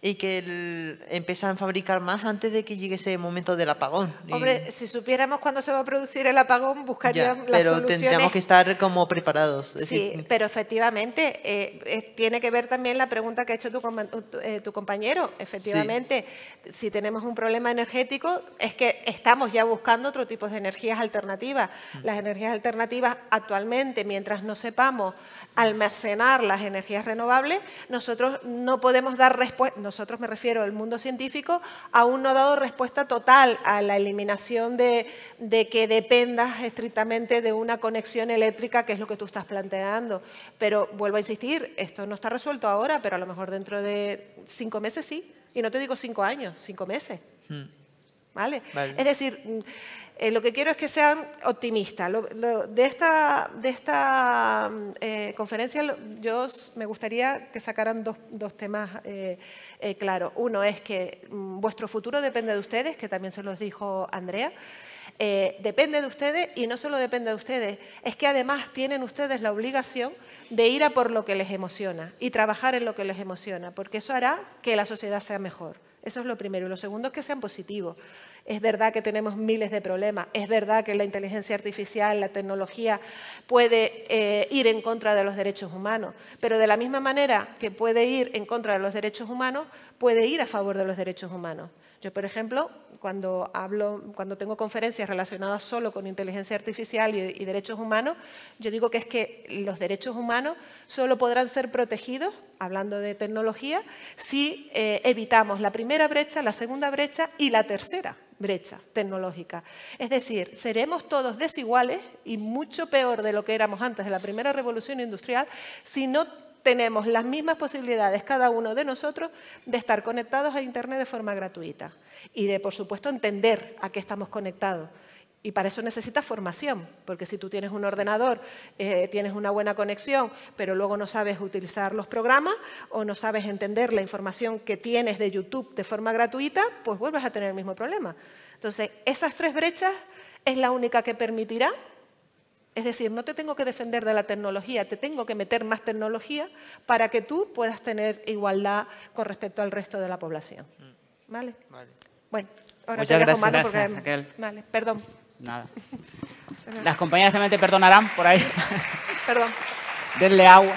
y que el, empiezan a fabricar más antes de que llegue ese momento del apagón. Hombre, si supiéramos cuándo se va a producir el apagón, buscaríamos las pero tendríamos que estar como preparados. sí, pero efectivamente eh, tiene que ver también la pregunta que ha hecho tu, eh, compañero. Efectivamente, si tenemos un problema energético, es que estamos ya buscando otro tipo de energías alternativas. Mm. Las energías alternativas actualmente, mientras no sepamos almacenar las energías renovables, nosotros no podemos dar respuesta nosotros me refiero al mundo científico, aún no ha dado respuesta total a la eliminación de, que dependas estrictamente de una conexión eléctrica, que es lo que tú estás planteando. Pero vuelvo a insistir, esto no está resuelto ahora, pero a lo mejor dentro de cinco meses sí. Y no te digo cinco años, cinco meses. Hmm. ¿Vale? Es decir, eh, lo que quiero es que sean optimistas. de esta, mm, eh, conferencia yo me gustaría que sacaran dos, temas eh, claros. Uno es que mm, vuestro futuro depende de ustedes, que también se los dijo Andrea. depende de ustedes y no solo depende de ustedes, es que además tienen ustedes la obligación de ir a por lo que les emociona y trabajar en lo que les emociona, porque eso hará que la sociedad sea mejor. Eso es lo primero. Y lo segundo es que sean positivos. Es verdad que tenemos miles de problemas. Es verdad que la inteligencia artificial, la tecnología puede eh, ir en contra de los derechos humanos. Pero de la misma manera que puede ir en contra de los derechos humanos, puede ir a favor de los derechos humanos. Yo, por ejemplo, cuando, hablo, cuando tengo conferencias relacionadas solo con inteligencia artificial y, derechos humanos, yo digo que es que los derechos humanos solo podrán ser protegidos, hablando de tecnología, si eh, evitamos la primera brecha, la segunda brecha y la tercera brecha tecnológica. Es decir, seremos todos desiguales y mucho peor de lo que éramos antes de la primera revolución industrial si no tenemos las mismas posibilidades cada uno de nosotros de estar conectados a Internet de forma gratuita y de, por supuesto, entender a qué estamos conectados. Y para eso necesitas formación, porque si tú tienes un ordenador, eh, tienes una buena conexión, pero luego no sabes utilizar los programas o no sabes entender la información que tienes de YouTube de forma gratuita, pues vuelves a tener el mismo problema. Entonces, esas tres brechas es la única que permitirá es decir, no te tengo que defender de la tecnología, te tengo que meter más tecnología para que tú puedas tener igualdad con respecto al resto de la población. Mm. ¿Vale? Bueno, ahora Muchas te gracias, Raquel. Vale, perdón. Nada. Las compañeras también te perdonarán por ahí. Perdón. Denle agua.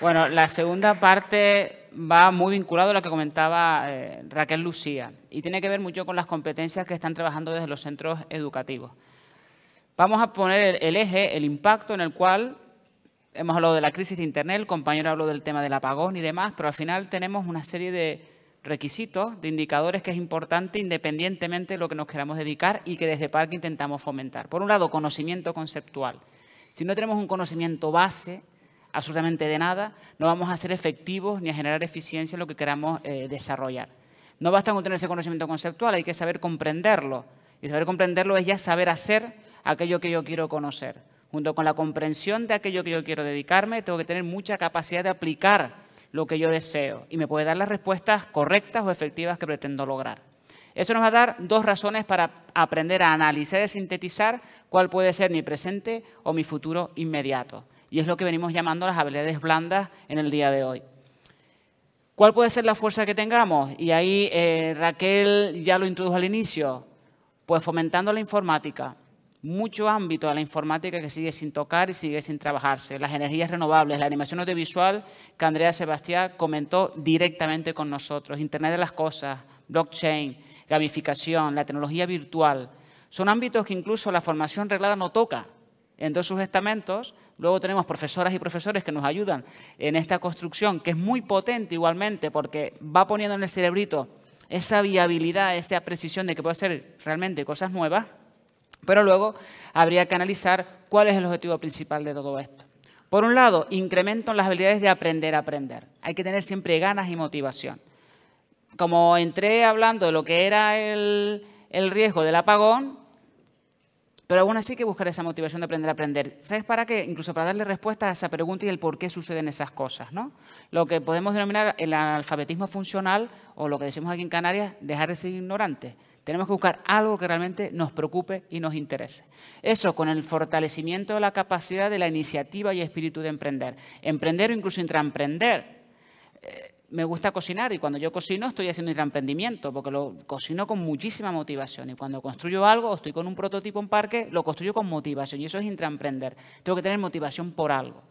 Bueno, la segunda parte va muy vinculado a lo que comentaba eh, Raquel Lucía y tiene que ver mucho con las competencias que están trabajando desde los centros educativos. Vamos a poner el eje, el impacto en el cual hemos hablado de la crisis de Internet, el compañero habló del tema del apagón y demás, pero al final tenemos una serie de requisitos, de indicadores que es importante independientemente de lo que nos queramos dedicar y que desde Parque intentamos fomentar. Por un lado, conocimiento conceptual. Si no tenemos un conocimiento base, absolutamente de nada, no vamos a ser efectivos ni a generar eficiencia en lo que queramos eh, desarrollar. No basta con tener ese conocimiento conceptual, hay que saber comprenderlo. Y saber comprenderlo es ya saber hacer aquello que yo quiero conocer. Junto con la comprensión de aquello que yo quiero dedicarme, tengo que tener mucha capacidad de aplicar lo que yo deseo y me puede dar las respuestas correctas o efectivas que pretendo lograr. Eso nos va a dar dos razones para aprender a analizar y sintetizar cuál puede ser mi presente o mi futuro inmediato. Y es lo que venimos llamando las habilidades blandas en el día de hoy. ¿Cuál puede ser la fuerza que tengamos? Y ahí eh, Raquel ya lo introdujo al inicio. Pues fomentando la informática, mucho ámbito de la informática que sigue sin tocar y sigue sin trabajarse. Las energías renovables, la animación audiovisual, que Andrea Sebastián comentó directamente con nosotros. Internet de las cosas, blockchain, gamificación, la tecnología virtual. Son ámbitos que incluso la formación reglada no toca. En todos sus estamentos, luego tenemos profesoras y profesores que nos ayudan en esta construcción, que es muy potente igualmente, porque va poniendo en el cerebrito esa viabilidad, esa precisión de que puede hacer realmente cosas nuevas pero luego habría que analizar cuál es el objetivo principal de todo esto. Por un lado, incremento en las habilidades de aprender a aprender. Hay que tener siempre ganas y motivación. Como entré hablando de lo que era el, riesgo del apagón, pero aún así hay que buscar esa motivación de aprender a aprender. ¿Sabes para qué? Incluso para darle respuesta a esa pregunta y el por qué suceden esas cosas, ¿no? Lo que podemos denominar el analfabetismo funcional o lo que decimos aquí en Canarias, dejar de ser ignorantes. Tenemos que buscar algo que realmente nos preocupe y nos interese. Eso con el fortalecimiento de la capacidad de la iniciativa y espíritu de emprender. Emprender o incluso intraemprender. Eh, me gusta cocinar y cuando yo cocino estoy haciendo intraemprendimiento porque lo cocino con muchísima motivación y cuando construyo algo, estoy con un prototipo en parque, lo construyo con motivación y eso es intraemprender. Tengo que tener motivación por algo.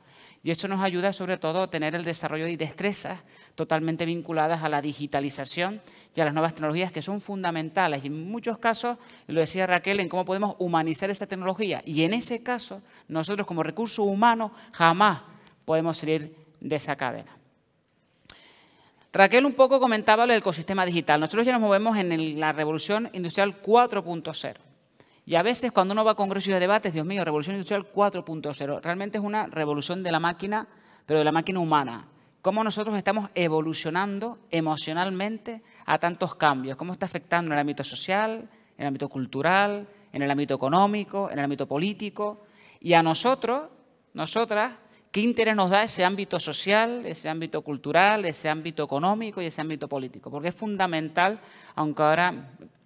Y esto nos ayuda sobre todo a tener el desarrollo de destrezas totalmente vinculadas a la digitalización y a las nuevas tecnologías que son fundamentales. Y en muchos casos, lo decía Raquel, en cómo podemos humanizar esta tecnología. Y en ese caso, nosotros como recursos humanos jamás podemos salir de esa cadena. Raquel un poco comentaba lo del ecosistema digital. Nosotros ya nos movemos en la revolución industrial 4.0. Y a veces cuando uno va a congresos de a debates, Dios mío, revolución industrial 4.0, realmente es una revolución de la máquina, pero de la máquina humana. Cómo nosotros estamos evolucionando emocionalmente a tantos cambios, cómo está afectando en el ámbito social, en el ámbito cultural, en el ámbito económico, en el ámbito político. Y a nosotros, nosotras, ¿qué interés nos da ese ámbito social, ese ámbito cultural, ese ámbito económico y ese ámbito político? Porque es fundamental, aunque ahora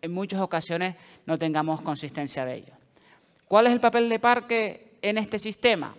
en muchas ocasiones no tengamos consistencia de ello. ¿Cuál es el papel de parque en este sistema?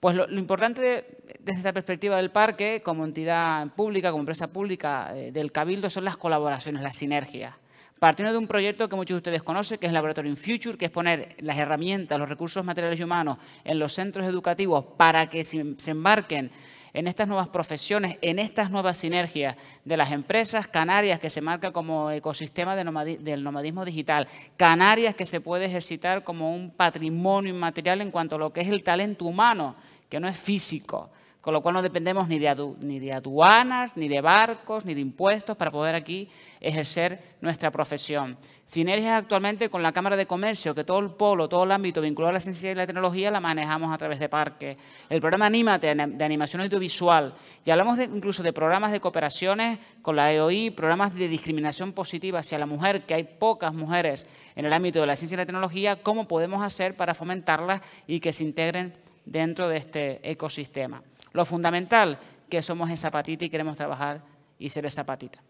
Pues lo, importante desde esta perspectiva del parque, como entidad pública, como empresa pública eh, del Cabildo, son las colaboraciones, las sinergias. Partiendo de un proyecto que muchos de ustedes conocen, que es el Laboratorio in Future, que es poner las herramientas, los recursos materiales y humanos en los centros educativos para que se embarquen en estas nuevas profesiones, en estas nuevas sinergias de las empresas, Canarias que se marca como ecosistema del nomadismo digital, Canarias que se puede ejercitar como un patrimonio inmaterial en cuanto a lo que es el talento humano, que no es físico, con lo cual no dependemos ni de, aduanas, ni de barcos, ni de impuestos para poder aquí ejercer nuestra profesión. Sinergias actualmente con la Cámara de Comercio, que todo el polo, todo el ámbito vinculado a la ciencia y la tecnología la manejamos a través de parques. El programa Anímate de animación audiovisual. Y hablamos incluso de programas de cooperaciones con la EOI, programas de discriminación positiva hacia la mujer, que hay pocas mujeres en el ámbito de la ciencia y la tecnología, cómo podemos hacer para fomentarlas y que se integren dentro de este ecosistema. Lo fundamental, que somos en zapatita y queremos trabajar y ser zapatita.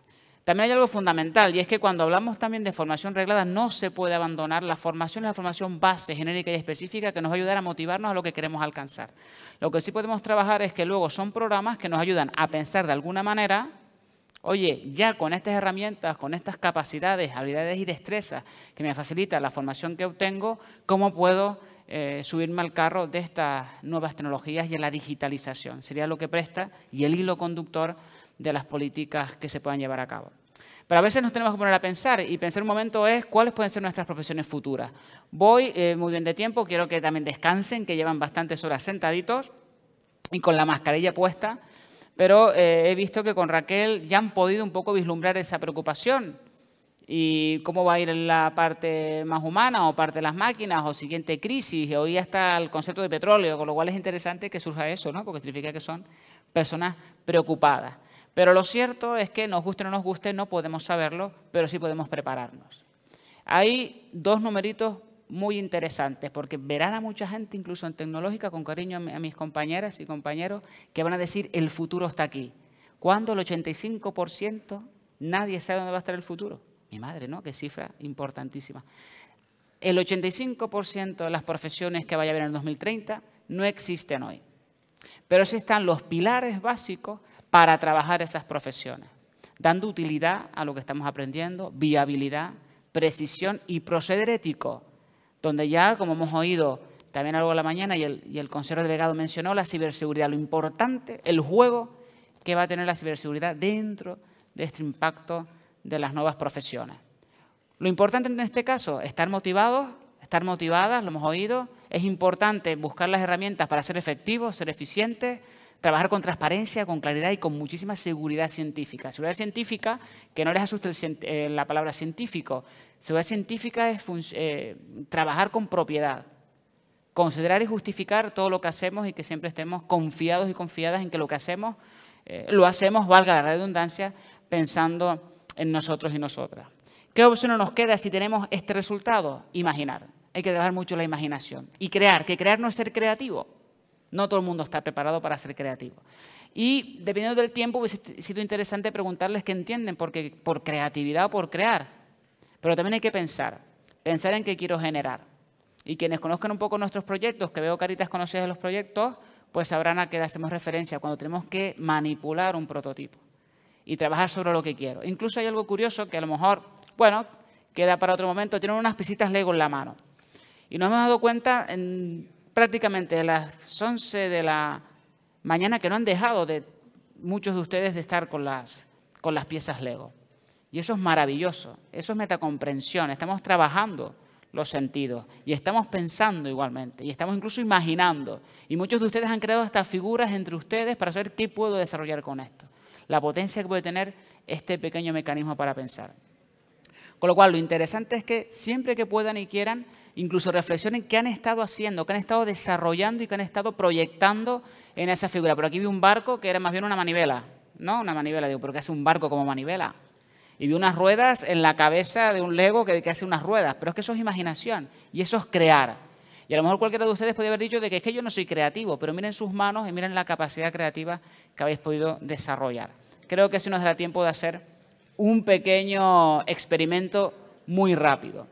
También hay algo fundamental y es que cuando hablamos también de formación reglada no se puede abandonar la formación, la formación base, genérica y específica que nos va a ayudar a motivarnos a lo que queremos alcanzar. Lo que sí podemos trabajar es que luego son programas que nos ayudan a pensar de alguna manera, oye, ya con estas herramientas, con estas capacidades, habilidades y destrezas que me facilita la formación que obtengo, ¿cómo puedo eh, subirme al carro de estas nuevas tecnologías y a la digitalización. Sería lo que presta y el hilo conductor de las políticas que se puedan llevar a cabo. Pero a veces nos tenemos que poner a pensar y pensar un momento es cuáles pueden ser nuestras profesiones futuras. Voy eh, muy bien de tiempo, quiero que también descansen, que llevan bastantes horas sentaditos y con la mascarilla puesta, pero eh, he visto que con Raquel ya han podido un poco vislumbrar esa preocupación y cómo va a ir la parte más humana o parte de las máquinas o siguiente crisis. Hoy está el concepto de petróleo, con lo cual es interesante que surja eso, ¿no? porque significa que son personas preocupadas. Pero lo cierto es que nos guste o no nos guste, no podemos saberlo, pero sí podemos prepararnos. Hay dos numeritos muy interesantes, porque verán a mucha gente, incluso en tecnológica, con cariño a mis compañeras y compañeros, que van a decir, el futuro está aquí. Cuando el 85% nadie sabe dónde va a estar el futuro. Mi madre, ¿no? Qué cifra importantísima. El 85% de las profesiones que vaya a haber en el 2030 no existen hoy. Pero sí están los pilares básicos para trabajar esas profesiones, dando utilidad a lo que estamos aprendiendo, viabilidad, precisión y proceder ético, donde ya, como hemos oído también algo de la mañana y el, y el consejero delegado mencionó, la ciberseguridad, lo importante, el juego que va a tener la ciberseguridad dentro de este impacto de las nuevas profesiones. Lo importante en este caso, estar motivados, estar motivadas, lo hemos oído, es importante buscar las herramientas para ser efectivos, ser eficientes, trabajar con transparencia, con claridad y con muchísima seguridad científica. Seguridad científica, que no les asuste eh, la palabra científico, seguridad científica es eh, trabajar con propiedad, considerar y justificar todo lo que hacemos y que siempre estemos confiados y confiadas en que lo que hacemos eh, lo hacemos, valga la redundancia, pensando en nosotros y nosotras. ¿Qué opción nos queda si tenemos este resultado? Imaginar. Hay que trabajar mucho la imaginación. Y crear, que crear no es ser creativo. No todo el mundo está preparado para ser creativo. Y dependiendo del tiempo, hubiese sido interesante preguntarles qué entienden por creatividad o por crear. Pero también hay que pensar, pensar en qué quiero generar. Y quienes conozcan un poco nuestros proyectos, que veo caritas conocidas de los proyectos, pues sabrán a qué hacemos referencia cuando tenemos que manipular un prototipo y trabajar sobre lo que quiero. Incluso hay algo curioso que a lo mejor, bueno, queda para otro momento, tienen unas piezas Lego en la mano. Y nos hemos dado cuenta en prácticamente a las 11 de la mañana que no han dejado de muchos de ustedes de estar con las, con las piezas Lego. Y eso es maravilloso, eso es metacomprensión, estamos trabajando los sentidos y estamos pensando igualmente y estamos incluso imaginando. Y muchos de ustedes han creado estas figuras entre ustedes para saber qué puedo desarrollar con esto la potencia que puede tener este pequeño mecanismo para pensar. Con lo cual, lo interesante es que siempre que puedan y quieran, incluso reflexionen qué han estado haciendo, qué han estado desarrollando y qué han estado proyectando en esa figura. Pero aquí vi un barco que era más bien una manivela, ¿no? Una manivela, digo, ¿pero qué hace un barco como manivela? Y vi unas ruedas en la cabeza de un Lego que, que hace unas ruedas, pero es que eso es imaginación y eso es crear. Y a lo mejor cualquiera de ustedes puede haber dicho de que es que yo no soy creativo, pero miren sus manos y miren la capacidad creativa que habéis podido desarrollar. Creo que eso nos dará tiempo de hacer un pequeño experimento muy rápido.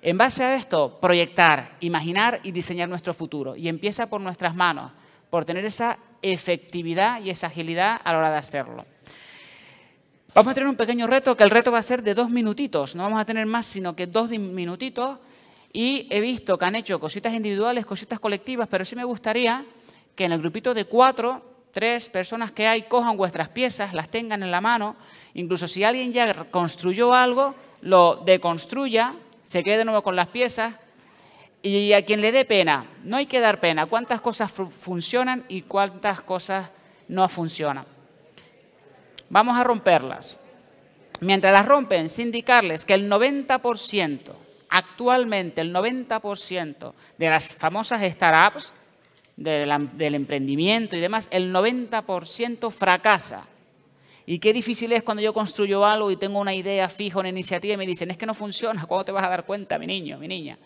En base a esto, proyectar, imaginar y diseñar nuestro futuro. Y empieza por nuestras manos, por tener esa efectividad y esa agilidad a la hora de hacerlo. Vamos a tener un pequeño reto, que el reto va a ser de dos minutitos. No vamos a tener más, sino que dos minutitos y he visto que han hecho cositas individuales, cositas colectivas, pero sí me gustaría que en el grupito de cuatro, tres personas que hay, cojan vuestras piezas, las tengan en la mano, incluso si alguien ya construyó algo, lo deconstruya, se quede de nuevo con las piezas, y a quien le dé pena, no hay que dar pena, cuántas cosas funcionan y cuántas cosas no funcionan. Vamos a romperlas. Mientras las rompen, sin indicarles que el 90% actualmente el 90% de las famosas startups, del emprendimiento y demás, el 90% fracasa. Y qué difícil es cuando yo construyo algo y tengo una idea fija, una iniciativa y me dicen, es que no funciona, ¿cuándo te vas a dar cuenta, mi niño, mi niña?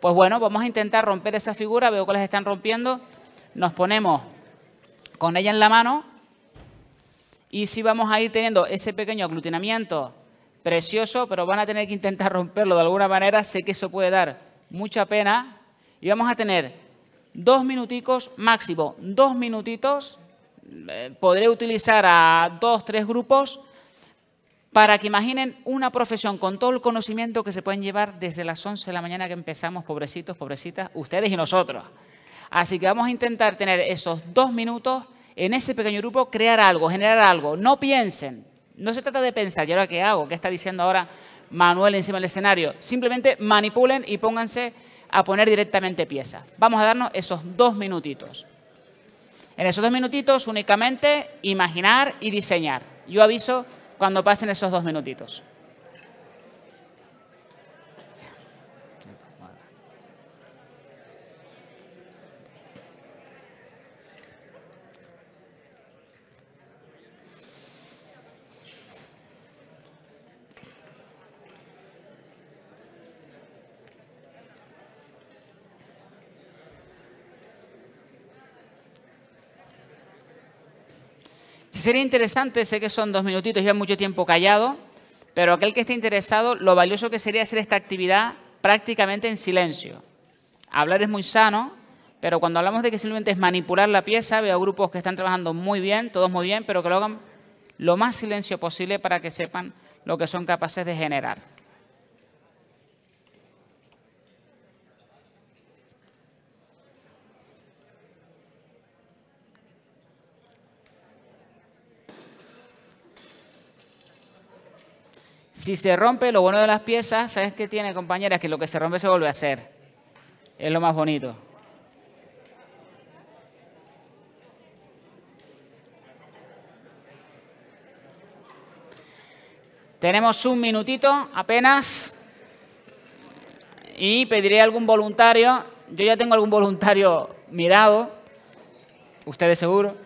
Pues bueno, vamos a intentar romper esa figura, veo que las están rompiendo, nos ponemos con ella en la mano y si vamos a ir teniendo ese pequeño aglutinamiento precioso, pero van a tener que intentar romperlo de alguna manera. Sé que eso puede dar mucha pena. Y vamos a tener dos minuticos máximo, dos minutitos. Eh, podré utilizar a dos, tres grupos para que imaginen una profesión con todo el conocimiento que se pueden llevar desde las 11 de la mañana que empezamos, pobrecitos, pobrecitas, ustedes y nosotros. Así que vamos a intentar tener esos dos minutos en ese pequeño grupo, crear algo, generar algo. No piensen, no se trata de pensar, ¿y ahora qué hago? ¿Qué está diciendo ahora Manuel encima del escenario? Simplemente manipulen y pónganse a poner directamente piezas. Vamos a darnos esos dos minutitos. En esos dos minutitos únicamente imaginar y diseñar. Yo aviso cuando pasen esos dos minutitos. sería interesante, sé que son dos minutitos, ya mucho tiempo callado, pero aquel que esté interesado, lo valioso que sería hacer esta actividad prácticamente en silencio. Hablar es muy sano, pero cuando hablamos de que simplemente es manipular la pieza, veo grupos que están trabajando muy bien, todos muy bien, pero que lo hagan lo más silencio posible para que sepan lo que son capaces de generar. Si se rompe, lo bueno de las piezas, ¿sabes qué tiene, compañeras? Que lo que se rompe se vuelve a hacer. Es lo más bonito. Tenemos un minutito apenas y pediré algún voluntario. Yo ya tengo algún voluntario mirado, ustedes seguro.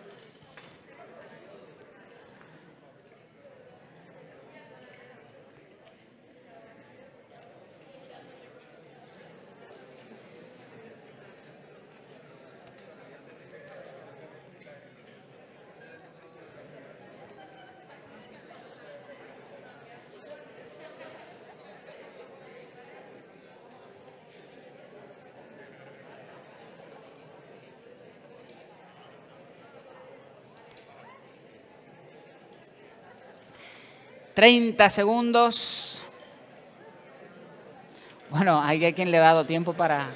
30 segundos. Bueno, hay quien le ha dado tiempo para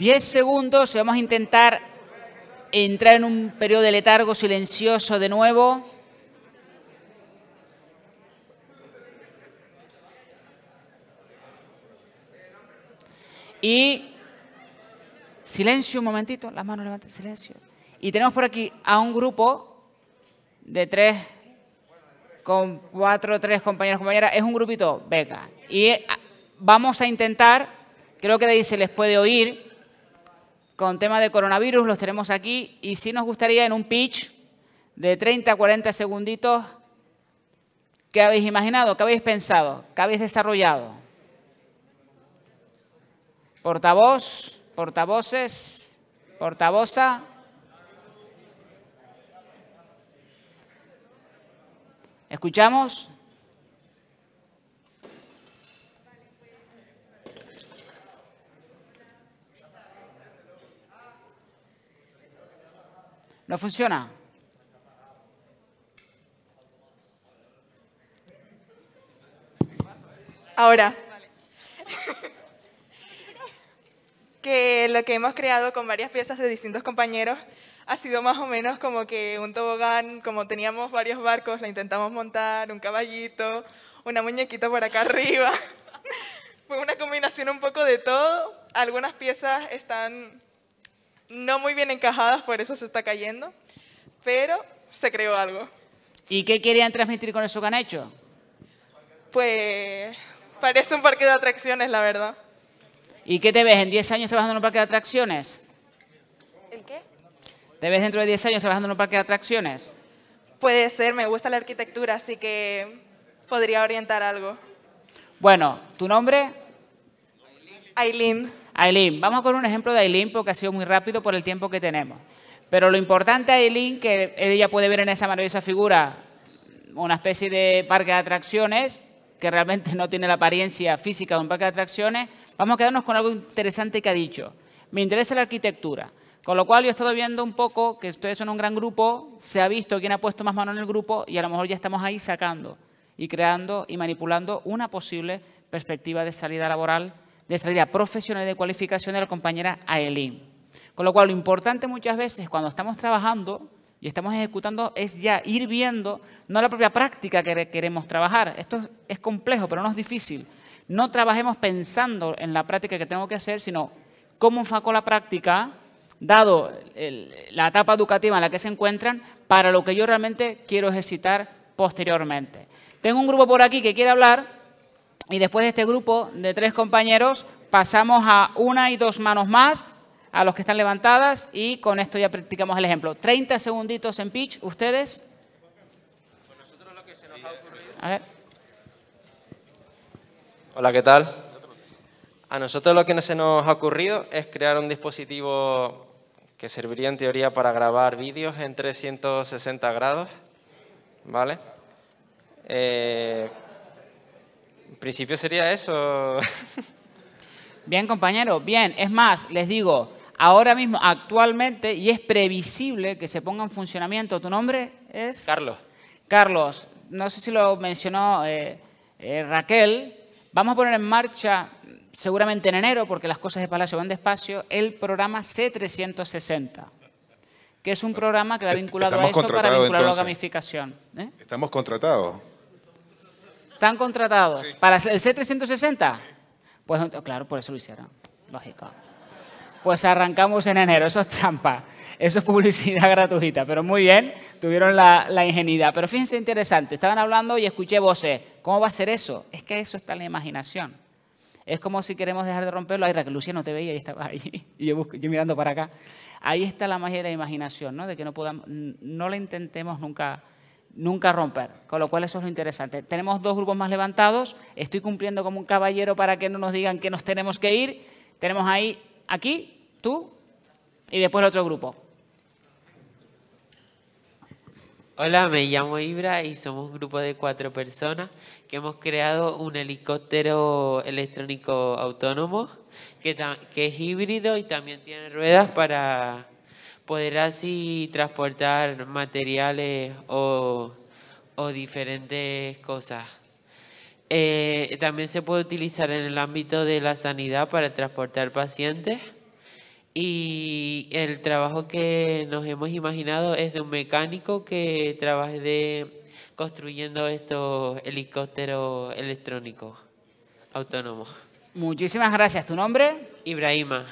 Diez segundos, vamos a intentar entrar en un periodo de letargo silencioso de nuevo. Y silencio un momentito, las manos levanten, silencio. Y tenemos por aquí a un grupo de tres, con cuatro, tres compañeros, compañeras. Es un grupito, venga. Y vamos a intentar, creo que ahí se les puede oír, con tema de coronavirus, los tenemos aquí, y si nos gustaría en un pitch de 30 a 40 segunditos, ¿qué habéis imaginado? ¿Qué habéis pensado? ¿Qué habéis desarrollado? Portavoz, portavoces, portavoza. ¿Escuchamos? No funciona. Ahora, que lo que hemos creado con varias piezas de distintos compañeros ha sido más o menos como que un tobogán, como teníamos varios barcos, la intentamos montar, un caballito, una muñequita por acá arriba. Fue una combinación un poco de todo. Algunas piezas están no muy bien encajadas, por eso se está cayendo, pero se creó algo. ¿Y qué querían transmitir con eso que han hecho? Pues parece un parque de atracciones, la verdad. ¿Y qué te ves en 10 años trabajando en un parque de atracciones? ¿El qué? ¿Te ves dentro de 10 años trabajando en un parque de atracciones? Puede ser, me gusta la arquitectura, así que podría orientar algo. Bueno, ¿tu nombre? Aileen. Aileen, vamos con un ejemplo de Aileen porque ha sido muy rápido por el tiempo que tenemos. Pero lo importante, Aileen, que ella puede ver en esa maravillosa figura una especie de parque de atracciones que realmente no tiene la apariencia física de un parque de atracciones, vamos a quedarnos con algo interesante que ha dicho. Me interesa la arquitectura. Con lo cual yo he estado viendo un poco que ustedes son un gran grupo, se ha visto quién ha puesto más mano en el grupo y a lo mejor ya estamos ahí sacando y creando y manipulando una posible perspectiva de salida laboral de salida profesional y de cualificación de la compañera Aelín. Con lo cual, lo importante muchas veces cuando estamos trabajando y estamos ejecutando es ya ir viendo, no la propia práctica que queremos trabajar. Esto es complejo, pero no es difícil. No trabajemos pensando en la práctica que tengo que hacer, sino cómo enfocó la práctica, dado la etapa educativa en la que se encuentran, para lo que yo realmente quiero ejercitar posteriormente. Tengo un grupo por aquí que quiere hablar. Y después de este grupo de tres compañeros, pasamos a una y dos manos más, a los que están levantadas, y con esto ya practicamos el ejemplo. 30 segunditos en pitch, ustedes. A ver. Hola, ¿qué tal? A nosotros lo que se nos ha ocurrido es crear un dispositivo que serviría en teoría para grabar vídeos en 360 grados, ¿vale? Eh, en principio sería eso. Bien, compañero, bien. Es más, les digo, ahora mismo, actualmente, y es previsible que se ponga en funcionamiento. ¿Tu nombre es? Carlos. Carlos, no sé si lo mencionó eh, eh, Raquel, vamos a poner en marcha, seguramente en enero, porque las cosas de Palacio van despacio, el programa C360, que es un ah, programa que va vinculado a eso para vincularlo gamificación. ¿eh? Estamos contratados. ¿Están contratados? ¿Para el C360? Pues claro, por eso lo hicieron. Lógico. Pues arrancamos en enero. Eso es trampa. Eso es publicidad gratuita. Pero muy bien, tuvieron la, ingenuidad. Pero fíjense interesante. Estaban hablando y escuché voces. ¿Cómo va a ser eso? Es que eso está en la imaginación. Es como si queremos dejar de romperlo. Ay, Raquel Lucía no te veía y estaba ahí. Y yo, yo, mirando para acá. Ahí está la magia de la imaginación, ¿no? De que no, podamos, no la intentemos nunca nunca romper. Con lo cual eso es lo interesante. Tenemos dos grupos más levantados. Estoy cumpliendo como un caballero para que no nos digan que nos tenemos que ir. Tenemos ahí, aquí, tú y después el otro grupo. Hola, me llamo Ibra y somos un grupo de cuatro personas que hemos creado un helicóptero electrónico autónomo que es híbrido y también tiene ruedas para poder así transportar materiales o, diferentes cosas. Eh, también se puede utilizar en el ámbito de la sanidad para transportar pacientes y el trabajo que nos hemos imaginado es de un mecánico que trabaje construyendo estos helicópteros electrónicos autónomos. Muchísimas gracias. ¿Tu nombre? Ibrahima.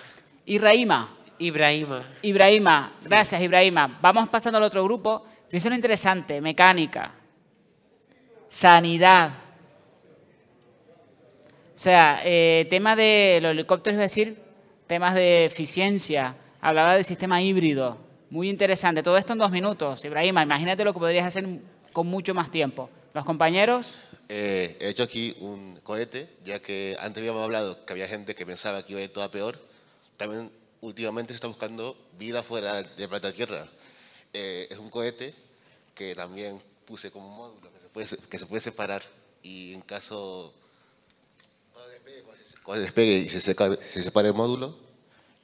Ibrahima. Ibrahima. Ibrahima, gracias Ibrahima. Vamos pasando al otro grupo. Dice lo interesante, mecánica, sanidad. O sea, eh, tema de los helicópteros, es decir, temas de eficiencia. Hablaba del sistema híbrido. Muy interesante. Todo esto en dos minutos. Ibrahima, imagínate lo que podrías hacer con mucho más tiempo. ¿Los compañeros? Eh, he hecho aquí un cohete, ya que antes habíamos hablado que había gente que pensaba que iba a ir toda peor. También últimamente se está buscando vida fuera de planeta Tierra. Eh, es un cohete que también puse como módulo que se puede, separar y en caso cuando despegue, y se, se separe el módulo,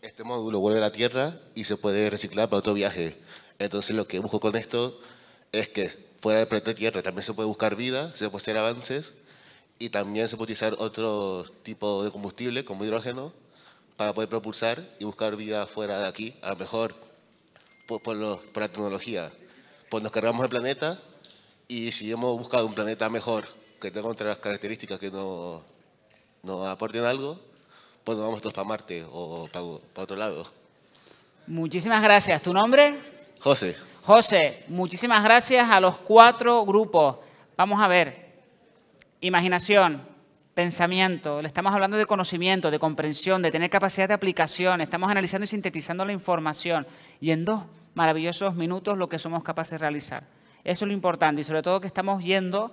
este módulo vuelve a la Tierra y se puede reciclar para otro viaje. Entonces lo que busco con esto es que fuera del planeta Tierra también se puede buscar vida, se puede hacer avances y también se puede utilizar otro tipo de combustible como hidrógeno para poder propulsar y buscar vida fuera de aquí, a lo mejor por, por, la tecnología. Pues nos cargamos el planeta y si hemos buscado un planeta mejor, que tenga otras características que nos aporten algo, pues nos vamos todos para Marte o para, para otro lado. Muchísimas gracias. ¿Tu nombre? José. José, muchísimas gracias a los cuatro grupos. Vamos a ver. Imaginación, pensamiento, le estamos hablando de conocimiento, de comprensión, de tener capacidad de aplicación, estamos analizando y sintetizando la información y en dos maravillosos minutos lo que somos capaces de realizar. Eso es lo importante y sobre todo que estamos yendo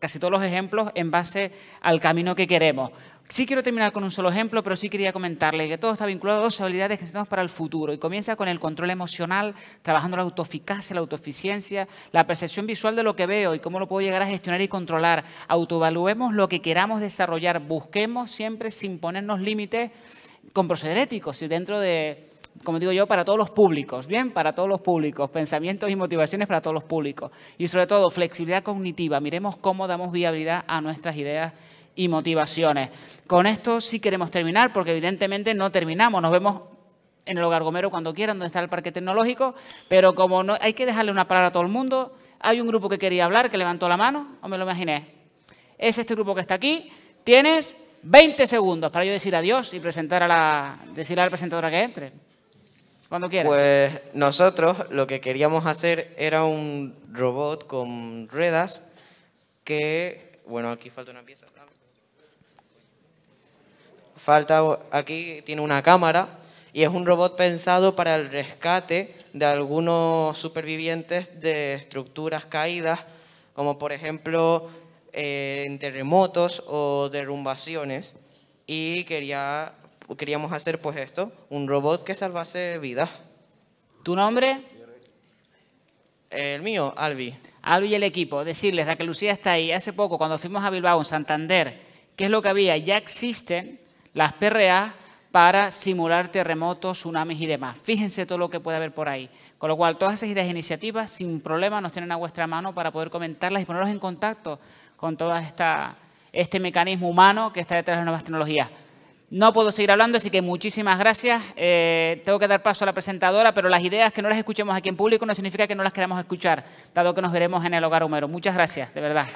casi todos los ejemplos en base al camino que queremos. Sí quiero terminar con un solo ejemplo, pero sí quería comentarle que todo está vinculado a dos habilidades que necesitamos para el futuro. Y comienza con el control emocional, trabajando la autoeficacia, la autoeficiencia, la percepción visual de lo que veo y cómo lo puedo llegar a gestionar y controlar. Autoevaluemos lo que queramos desarrollar, busquemos siempre sin ponernos límites con proceder éticos y dentro de, como digo yo, para todos los públicos, bien, para todos los públicos, pensamientos y motivaciones para todos los públicos. Y sobre todo, flexibilidad cognitiva, miremos cómo damos viabilidad a nuestras ideas y motivaciones. Con esto sí queremos terminar porque evidentemente no terminamos. Nos vemos en el Hogar Gomero cuando quieran, donde está el parque tecnológico, pero como no, hay que dejarle una palabra a todo el mundo, hay un grupo que quería hablar, que levantó la mano, o me lo imaginé. Es este grupo que está aquí. Tienes 20 segundos para yo decir adiós y presentar a la, decirle a la presentadora que entre. Cuando quieras. Pues nosotros lo que queríamos hacer era un robot con ruedas que... Bueno, aquí falta una pieza falta aquí, tiene una cámara y es un robot pensado para el rescate de algunos supervivientes de estructuras caídas, como por ejemplo eh, en terremotos o derrumbaciones. Y quería, queríamos hacer pues esto, un robot que salvase vidas. ¿Tu nombre? El mío, Albi. Alvi y el equipo. Decirles, que Lucía está ahí. Hace poco, cuando fuimos a Bilbao, en Santander, ¿qué es lo que había? Ya existen las PRA para simular terremotos, tsunamis y demás. Fíjense todo lo que puede haber por ahí. Con lo cual, todas esas ideas e iniciativas, sin problema, nos tienen a vuestra mano para poder comentarlas y ponerlos en contacto con todo este mecanismo humano que está detrás de las nuevas tecnologías. No puedo seguir hablando, así que muchísimas gracias. Eh, tengo que dar paso a la presentadora, pero las ideas que no las escuchemos aquí en público no significa que no las queramos escuchar, dado que nos veremos en el hogar humero. Muchas gracias, de verdad.